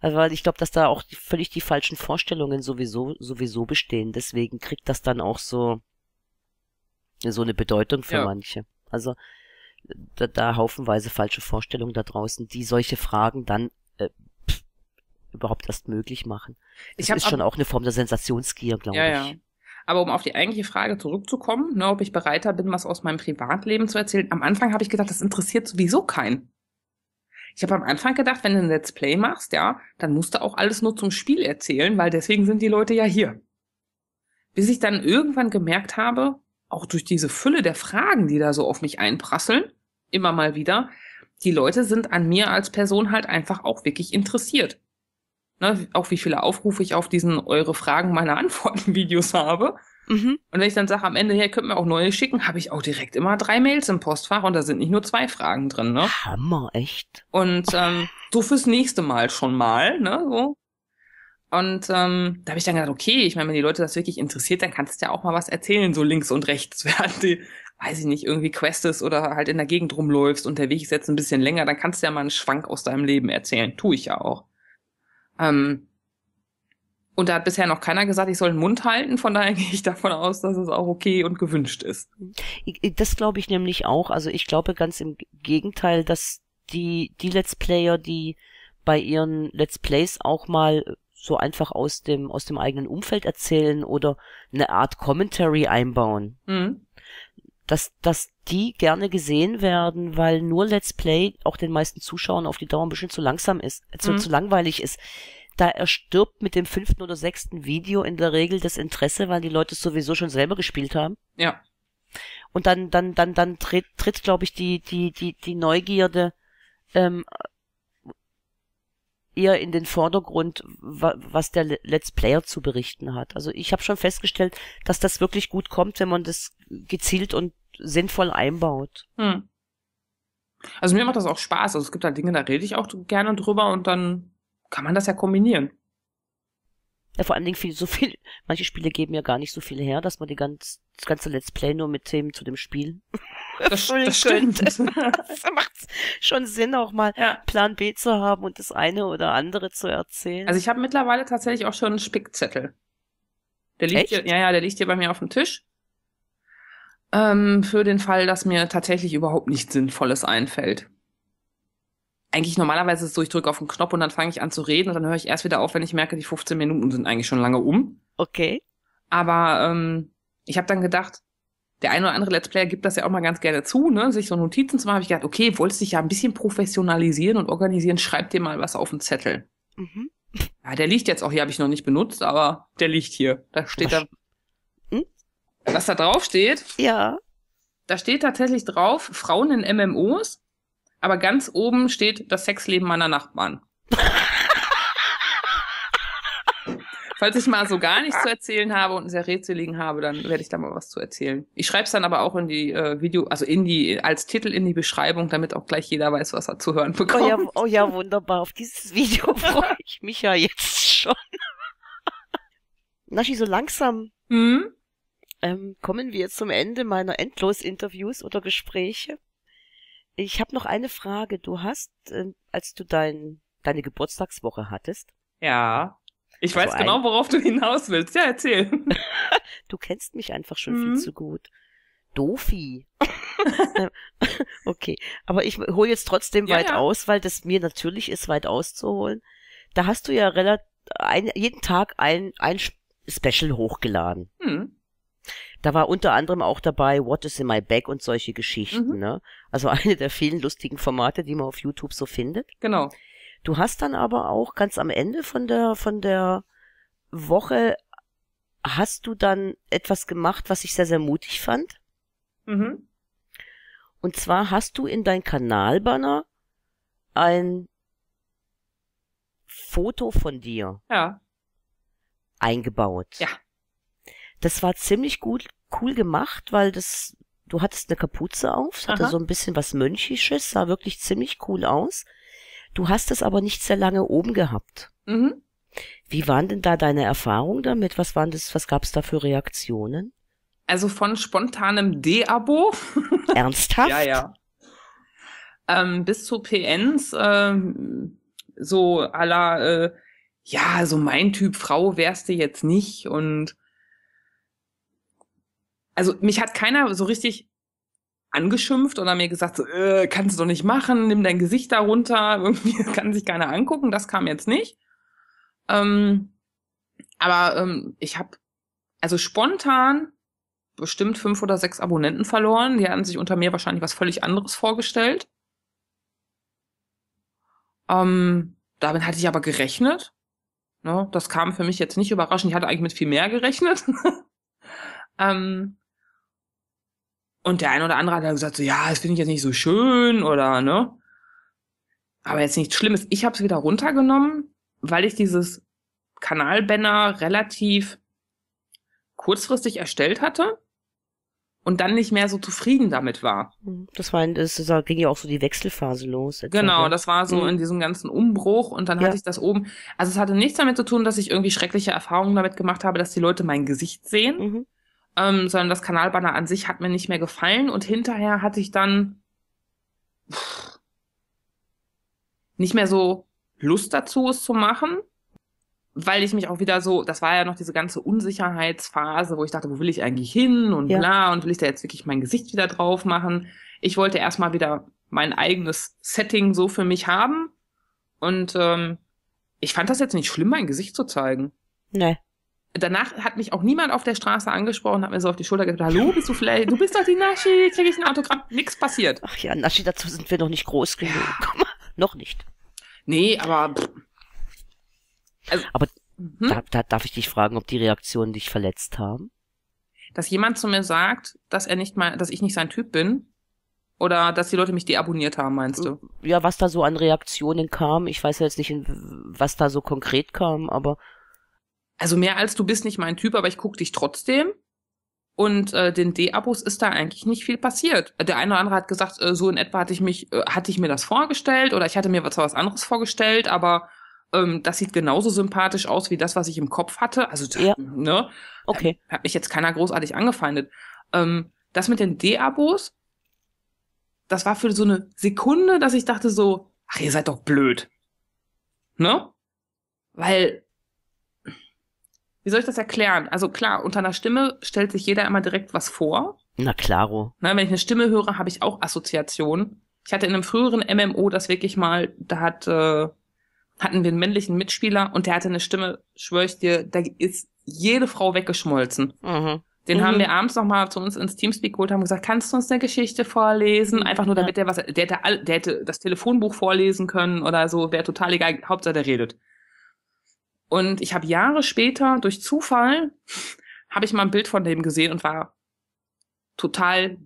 Also, weil ich glaube, dass da auch völlig die falschen Vorstellungen sowieso, sowieso bestehen. Deswegen kriegt das dann auch so, so eine Bedeutung für ja. manche. Also, da, da haufenweise falsche Vorstellungen da draußen, die solche Fragen dann äh, überhaupt erst möglich machen. Das ich ist schon auch eine Form der Sensationsgier, glaube ja, ich. Ja. Aber um auf die eigentliche Frage zurückzukommen, ne, ob ich bereiter bin, was aus meinem Privatleben zu erzählen, am Anfang habe ich gedacht, das interessiert sowieso keinen. Ich habe am Anfang gedacht, wenn du ein Let's Play machst, ja, dann musst du auch alles nur zum Spiel erzählen, weil deswegen sind die Leute ja hier. Bis ich dann irgendwann gemerkt habe, auch durch diese Fülle der Fragen, die da so auf mich einprasseln, immer mal wieder, die Leute sind an mir als Person halt einfach auch wirklich interessiert ne, auch wie viele Aufrufe ich auf diesen Eure Fragen, meine Antworten-Videos habe. Mhm. Und wenn ich dann sage, am Ende her könnt mir auch neue schicken, habe ich auch direkt immer drei Mails im Postfach und da sind nicht nur zwei Fragen drin. Ne? Hammer, echt. Und ähm, so fürs nächste Mal schon mal, ne? So. Und ähm, da habe ich dann gedacht, okay, ich meine, wenn die Leute das wirklich interessiert, dann kannst du ja auch mal was erzählen, so links und rechts, während die, weiß ich nicht, irgendwie questest oder halt in der Gegend rumläufst und der Weg ist jetzt ein bisschen länger, dann kannst du ja mal einen Schwank aus deinem Leben erzählen. Tu ich ja auch. Ähm, und da hat bisher noch keiner gesagt, ich soll den Mund halten. Von daher gehe ich davon aus, dass es auch okay und gewünscht ist. Das glaube ich nämlich auch. Also ich glaube ganz im Gegenteil, dass die, die Let's Player, die bei ihren Let's Plays auch mal so einfach aus dem, aus dem eigenen Umfeld erzählen oder eine Art Commentary einbauen. Mhm dass, dass die gerne gesehen werden, weil nur Let's Play auch den meisten Zuschauern auf die Dauer ein bisschen zu langsam ist, äh, zu, mhm. zu langweilig ist. Da erstirbt mit dem fünften oder sechsten Video in der Regel das Interesse, weil die Leute es sowieso schon selber gespielt haben. Ja. Und dann, dann, dann, dann tritt, tritt glaube ich, die, die, die, die Neugierde ähm, eher in den Vordergrund, was der Let's Player zu berichten hat. Also ich habe schon festgestellt, dass das wirklich gut kommt, wenn man das gezielt und sinnvoll einbaut. Hm. Also mir macht das auch Spaß. Also es gibt da halt Dinge, da rede ich auch gerne drüber und dann kann man das ja kombinieren. Ja, vor allen Dingen viel, so viel, manche Spiele geben ja gar nicht so viel her, dass man die ganz, das ganze Let's Play nur mit Themen zu dem Spiel. Das, das stimmt. das macht schon Sinn, auch mal ja. Plan B zu haben und das eine oder andere zu erzählen. Also ich habe mittlerweile tatsächlich auch schon einen Spickzettel. Der liegt Echt? hier, ja, ja, der liegt hier bei mir auf dem Tisch. Ähm, für den Fall, dass mir tatsächlich überhaupt nichts Sinnvolles einfällt. Eigentlich normalerweise ist es so, ich drücke auf den Knopf und dann fange ich an zu reden und dann höre ich erst wieder auf, wenn ich merke, die 15 Minuten sind eigentlich schon lange um. Okay. Aber ähm, ich habe dann gedacht, der ein oder andere Let's Player gibt das ja auch mal ganz gerne zu, ne? sich so Notizen zu machen. habe ich gedacht, okay, wolltest du dich ja ein bisschen professionalisieren und organisieren, schreib dir mal was auf den Zettel. Mhm. Ja, der liegt jetzt auch hier, habe ich noch nicht benutzt, aber der liegt hier. Da steht da was da drauf steht. Ja. Da steht tatsächlich drauf, Frauen in MMOs, aber ganz oben steht das Sexleben meiner Nachbarn. Falls ich mal so gar nichts zu erzählen habe und ein sehr rätseligen habe, dann werde ich da mal was zu erzählen. Ich schreibe es dann aber auch in die äh, Video, also in die, als Titel in die Beschreibung, damit auch gleich jeder weiß, was er zu hören bekommt. Oh ja, oh ja wunderbar. Auf dieses Video freue ich mich ja jetzt schon. Naschi, so langsam. Hm? ähm, kommen wir zum Ende meiner Endlos-Interviews oder Gespräche. Ich habe noch eine Frage. Du hast, äh, als du dein, deine Geburtstagswoche hattest. Ja. Ich also weiß genau, ein... worauf du hinaus willst. Ja, erzähl. du kennst mich einfach schon mhm. viel zu gut. Dofi. okay, aber ich hole jetzt trotzdem ja, weit ja. aus, weil das mir natürlich ist, weit auszuholen. Da hast du ja relativ ein, jeden Tag ein, ein Special hochgeladen. Mhm. Da war unter anderem auch dabei What is in my bag und solche Geschichten. Mhm. Ne? Also eine der vielen lustigen Formate, die man auf YouTube so findet. Genau. Du hast dann aber auch ganz am Ende von der von der Woche hast du dann etwas gemacht, was ich sehr sehr mutig fand. Mhm. Und zwar hast du in dein Kanalbanner ein Foto von dir ja. eingebaut. Ja. Das war ziemlich gut, cool gemacht, weil das, du hattest eine Kapuze auf, hatte Aha. so ein bisschen was Mönchisches, sah wirklich ziemlich cool aus. Du hast es aber nicht sehr lange oben gehabt. Mhm. Wie waren denn da deine Erfahrungen damit? Was waren das, was gab es da für Reaktionen? Also von spontanem D-Abo. Ernsthaft? ja, ja. Ähm, bis zu PNs, ähm, so aller, äh, ja, so mein Typ Frau wärst du jetzt nicht und also mich hat keiner so richtig angeschimpft oder mir gesagt, so, äh, kannst du doch nicht machen, nimm dein Gesicht da runter, irgendwie kann sich keiner angucken, das kam jetzt nicht. Ähm, aber ähm, ich habe also spontan bestimmt fünf oder sechs Abonnenten verloren. Die hatten sich unter mir wahrscheinlich was völlig anderes vorgestellt. Ähm, damit hatte ich aber gerechnet. Ne, das kam für mich jetzt nicht überraschend. Ich hatte eigentlich mit viel mehr gerechnet. ähm, und der ein oder andere hat dann gesagt, so, ja, das finde ich jetzt nicht so schön oder ne. Aber jetzt nichts Schlimmes. Ich habe es wieder runtergenommen, weil ich dieses Kanalbanner relativ kurzfristig erstellt hatte und dann nicht mehr so zufrieden damit war. Hm. Das war, das, das ging ja auch so die Wechselphase los. Genau, das war so mhm. in diesem ganzen Umbruch und dann ja. hatte ich das oben. Also es hatte nichts damit zu tun, dass ich irgendwie schreckliche Erfahrungen damit gemacht habe, dass die Leute mein Gesicht sehen, mhm ähm, sondern das Kanalbanner an sich hat mir nicht mehr gefallen und hinterher hatte ich dann pff, nicht mehr so Lust dazu, es zu machen, weil ich mich auch wieder so, das war ja noch diese ganze Unsicherheitsphase, wo ich dachte, wo will ich eigentlich hin und ja. bla und will ich da jetzt wirklich mein Gesicht wieder drauf machen. Ich wollte erstmal wieder mein eigenes Setting so für mich haben und ähm, ich fand das jetzt nicht schlimm, mein Gesicht zu zeigen. Nee danach hat mich auch niemand auf der Straße angesprochen, hat mir so auf die Schulter gesagt, hallo, bist du vielleicht, du bist doch die Naschi, kriege ich ein Autogramm, nichts passiert. Ach ja, Naschi, dazu sind wir noch nicht groß genug. Ja. noch nicht. Nee, aber. Also, aber hm? da, da darf ich dich fragen, ob die Reaktionen dich verletzt haben? Dass jemand zu mir sagt, dass er nicht mal, dass ich nicht sein Typ bin. Oder dass die Leute mich deabonniert haben, meinst du? Ja, was da so an Reaktionen kam, ich weiß ja jetzt nicht, was da so konkret kam, aber also mehr als du bist nicht mein Typ, aber ich guck dich trotzdem. Und äh, den D-Abos ist da eigentlich nicht viel passiert. Der eine oder andere hat gesagt, äh, so in etwa hatte ich mich, äh, hatte ich mir das vorgestellt oder ich hatte mir zwar was anderes vorgestellt, aber ähm, das sieht genauso sympathisch aus wie das, was ich im Kopf hatte. Also ja. ne, okay. Hat, hat mich jetzt keiner großartig angefeindet. Ähm, das mit den D-Abos, das war für so eine Sekunde, dass ich dachte so, ach ihr seid doch blöd, ne? Weil wie soll ich das erklären? Also klar, unter einer Stimme stellt sich jeder immer direkt was vor. Na klaro. Na, ne, wenn ich eine Stimme höre, habe ich auch Assoziationen. Ich hatte in einem früheren MMO das wirklich mal, da hat, äh, hatten wir einen männlichen Mitspieler und der hatte eine Stimme, schwör ich dir, da ist jede Frau weggeschmolzen. Mhm. Den mhm. haben wir abends nochmal zu uns ins Teamspeak geholt, haben gesagt, kannst du uns eine Geschichte vorlesen? Einfach nur, damit ja. der was, der hätte, der hätte das Telefonbuch vorlesen können oder so, wäre total egal, Hauptsache der redet. Und ich habe Jahre später durch Zufall habe ich mal ein Bild von dem gesehen und war total,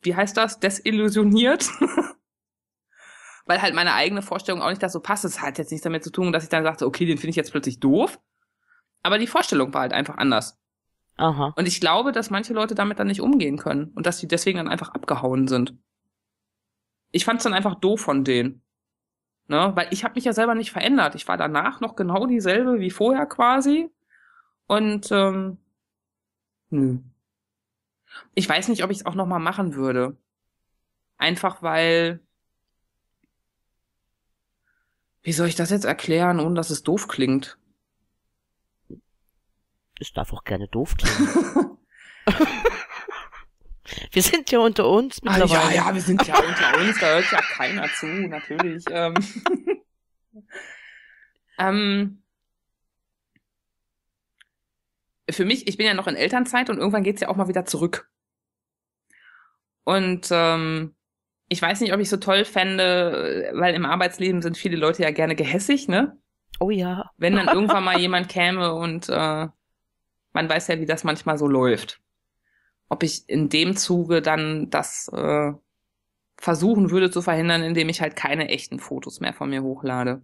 wie heißt das, desillusioniert. Weil halt meine eigene Vorstellung auch nicht das so passt. Es hat jetzt nichts damit zu tun, dass ich dann sagte, okay, den finde ich jetzt plötzlich doof. Aber die Vorstellung war halt einfach anders. Aha. Und ich glaube, dass manche Leute damit dann nicht umgehen können und dass sie deswegen dann einfach abgehauen sind. Ich fand es dann einfach doof von denen. Ne? Weil ich habe mich ja selber nicht verändert. Ich war danach noch genau dieselbe wie vorher quasi. Und ähm, nö. Ich weiß nicht, ob ich es auch nochmal machen würde. Einfach weil. Wie soll ich das jetzt erklären, ohne dass es doof klingt? Es darf auch gerne doof klingen. Wir sind ja unter uns mittlerweile. Ah, ja, ja, wir sind ja unter uns, da hört ja keiner zu, natürlich. Ähm, ähm, für mich, ich bin ja noch in Elternzeit und irgendwann geht's ja auch mal wieder zurück. Und ähm, ich weiß nicht, ob ich so toll fände, weil im Arbeitsleben sind viele Leute ja gerne gehässig, ne? Oh ja. Wenn dann irgendwann mal jemand käme und äh, man weiß ja, wie das manchmal so läuft ob ich in dem Zuge dann das äh, versuchen würde zu verhindern, indem ich halt keine echten Fotos mehr von mir hochlade.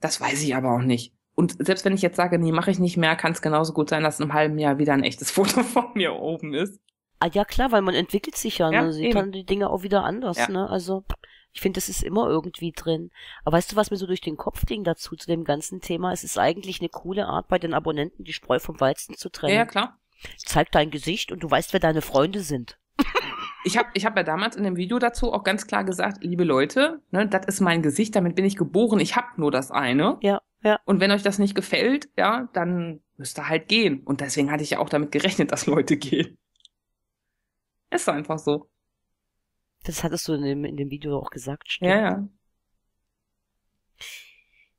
Das weiß ich aber auch nicht. Und selbst wenn ich jetzt sage, nee, mache ich nicht mehr, kann es genauso gut sein, dass in einem halben Jahr wieder ein echtes Foto von mir oben ist. Ah ja, klar, weil man entwickelt sich ja, ne? ja ne? sieht dann die Dinge auch wieder anders, ja. ne? Also ich finde, das ist immer irgendwie drin. Aber weißt du, was mir so durch den Kopf ging dazu, zu dem ganzen Thema? Es ist eigentlich eine coole Art, bei den Abonnenten die Spreu vom Weizen zu trennen. ja klar zeig dein Gesicht und du weißt, wer deine Freunde sind. Ich habe ich hab ja damals in dem Video dazu auch ganz klar gesagt, liebe Leute, ne, das ist mein Gesicht, damit bin ich geboren, ich habe nur das eine. Ja, ja. Und wenn euch das nicht gefällt, ja, dann müsst ihr halt gehen. Und deswegen hatte ich ja auch damit gerechnet, dass Leute gehen. Ist einfach so. Das hattest du in dem, in dem Video auch gesagt, stimmt. Ja, ja.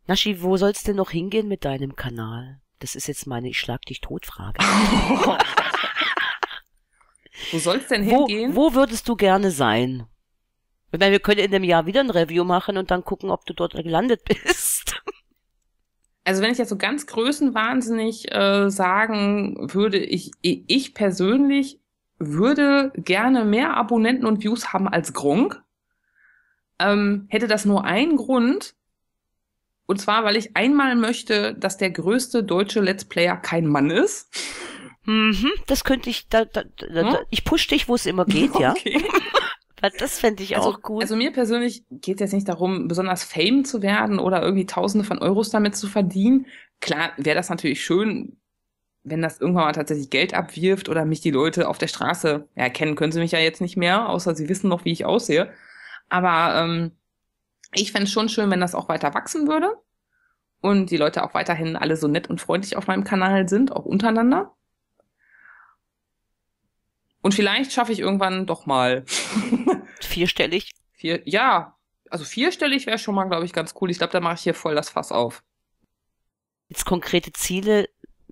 Nashi, wo sollst du denn noch hingehen mit deinem Kanal? Das ist jetzt meine Ich schlag dich tot Frage. wo soll's denn hingehen? Wo, wo würdest du gerne sein? Ich meine, wir können in dem Jahr wieder ein Review machen und dann gucken, ob du dort gelandet bist. Also wenn ich jetzt so ganz größenwahnsinnig äh, sagen würde, ich, ich persönlich würde gerne mehr Abonnenten und Views haben als Gronk. Ähm, hätte das nur einen Grund, und zwar, weil ich einmal möchte, dass der größte deutsche Let's Player kein Mann ist. Mhm, das könnte ich, da, da, da, hm? ich push dich, wo es immer geht, ja. Okay. das fände ich also, auch gut. Also mir persönlich geht es jetzt nicht darum, besonders Fame zu werden oder irgendwie Tausende von Euros damit zu verdienen. Klar wäre das natürlich schön, wenn das irgendwann mal tatsächlich Geld abwirft oder mich die Leute auf der Straße erkennen, ja, können sie mich ja jetzt nicht mehr, außer sie wissen noch, wie ich aussehe. Aber ähm, ich fände es schon schön, wenn das auch weiter wachsen würde und die Leute auch weiterhin alle so nett und freundlich auf meinem Kanal sind, auch untereinander. Und vielleicht schaffe ich irgendwann doch mal. Vierstellig? Vier, ja, also vierstellig wäre schon mal, glaube ich, ganz cool. Ich glaube, da mache ich hier voll das Fass auf. Jetzt konkrete Ziele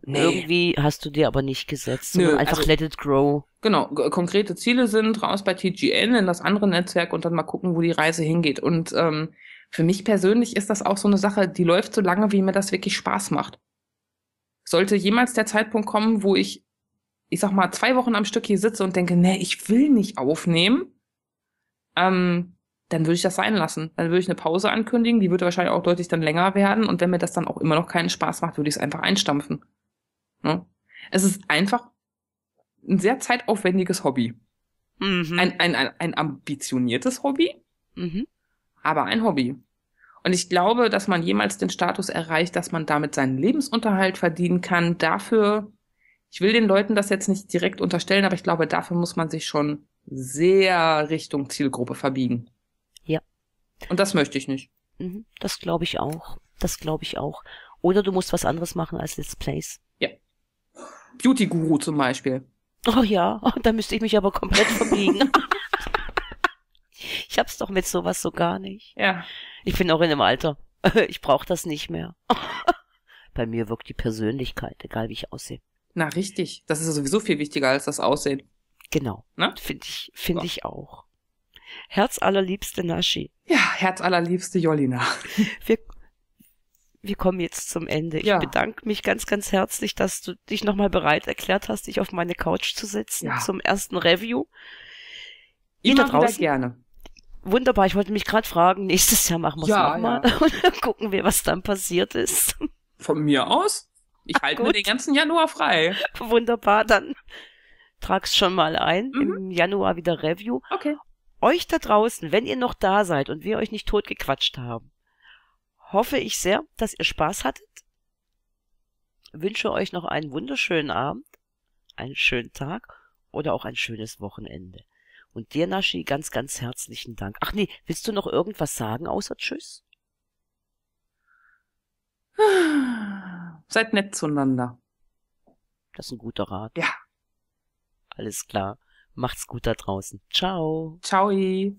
Nee. Irgendwie hast du dir aber nicht gesetzt, Nö, einfach also, let it grow. Genau, konkrete Ziele sind raus bei TGN in das andere Netzwerk und dann mal gucken, wo die Reise hingeht. Und ähm, für mich persönlich ist das auch so eine Sache, die läuft so lange, wie mir das wirklich Spaß macht. Sollte jemals der Zeitpunkt kommen, wo ich, ich sag mal, zwei Wochen am Stück hier sitze und denke, nee, ich will nicht aufnehmen, ähm, dann würde ich das sein lassen. Dann würde ich eine Pause ankündigen, die würde wahrscheinlich auch deutlich dann länger werden und wenn mir das dann auch immer noch keinen Spaß macht, würde ich es einfach einstampfen. Ne? Es ist einfach ein sehr zeitaufwendiges Hobby. Mhm. Ein, ein, ein, ein ambitioniertes Hobby, mhm. aber ein Hobby. Und ich glaube, dass man jemals den Status erreicht, dass man damit seinen Lebensunterhalt verdienen kann. Dafür, ich will den Leuten das jetzt nicht direkt unterstellen, aber ich glaube, dafür muss man sich schon sehr Richtung Zielgruppe verbiegen. Ja. Und das möchte ich nicht. Mhm. Das glaube ich auch. Das glaube ich auch. Oder du musst was anderes machen als Let's Plays. Beauty-Guru zum Beispiel. Oh ja, da müsste ich mich aber komplett verbiegen. ich hab's doch mit sowas so gar nicht. Ja. Ich bin auch in einem Alter. Ich brauche das nicht mehr. Bei mir wirkt die Persönlichkeit, egal wie ich aussehe. Na, richtig. Das ist sowieso viel wichtiger als das Aussehen. Genau. Ne? Finde ich, finde so. ich auch. Herz allerliebste Nashi. Ja, herz allerliebste Jolina. Wir wir kommen jetzt zum Ende. Ich bedanke mich ganz, ganz herzlich, dass du dich nochmal bereit erklärt hast, dich auf meine Couch zu setzen ja. zum ersten Review. Ich da draußen, gerne. Wunderbar, ich wollte mich gerade fragen, nächstes Jahr machen wir es ja, nochmal ja. und gucken wir, was dann passiert ist. Von mir aus? Ich halte mir den ganzen Januar frei. Wunderbar, dann trag's schon mal ein. Mhm. Im Januar wieder Review. Okay. Euch da draußen, wenn ihr noch da seid und wir euch nicht totgequatscht haben, hoffe ich sehr, dass ihr Spaß hattet. Wünsche euch noch einen wunderschönen Abend, einen schönen Tag oder auch ein schönes Wochenende. Und dir, Naschi, ganz, ganz herzlichen Dank. Ach nee, willst du noch irgendwas sagen außer Tschüss? Seid nett zueinander. Das ist ein guter Rat. Ja. Alles klar. Macht's gut da draußen. Ciao. Ciao.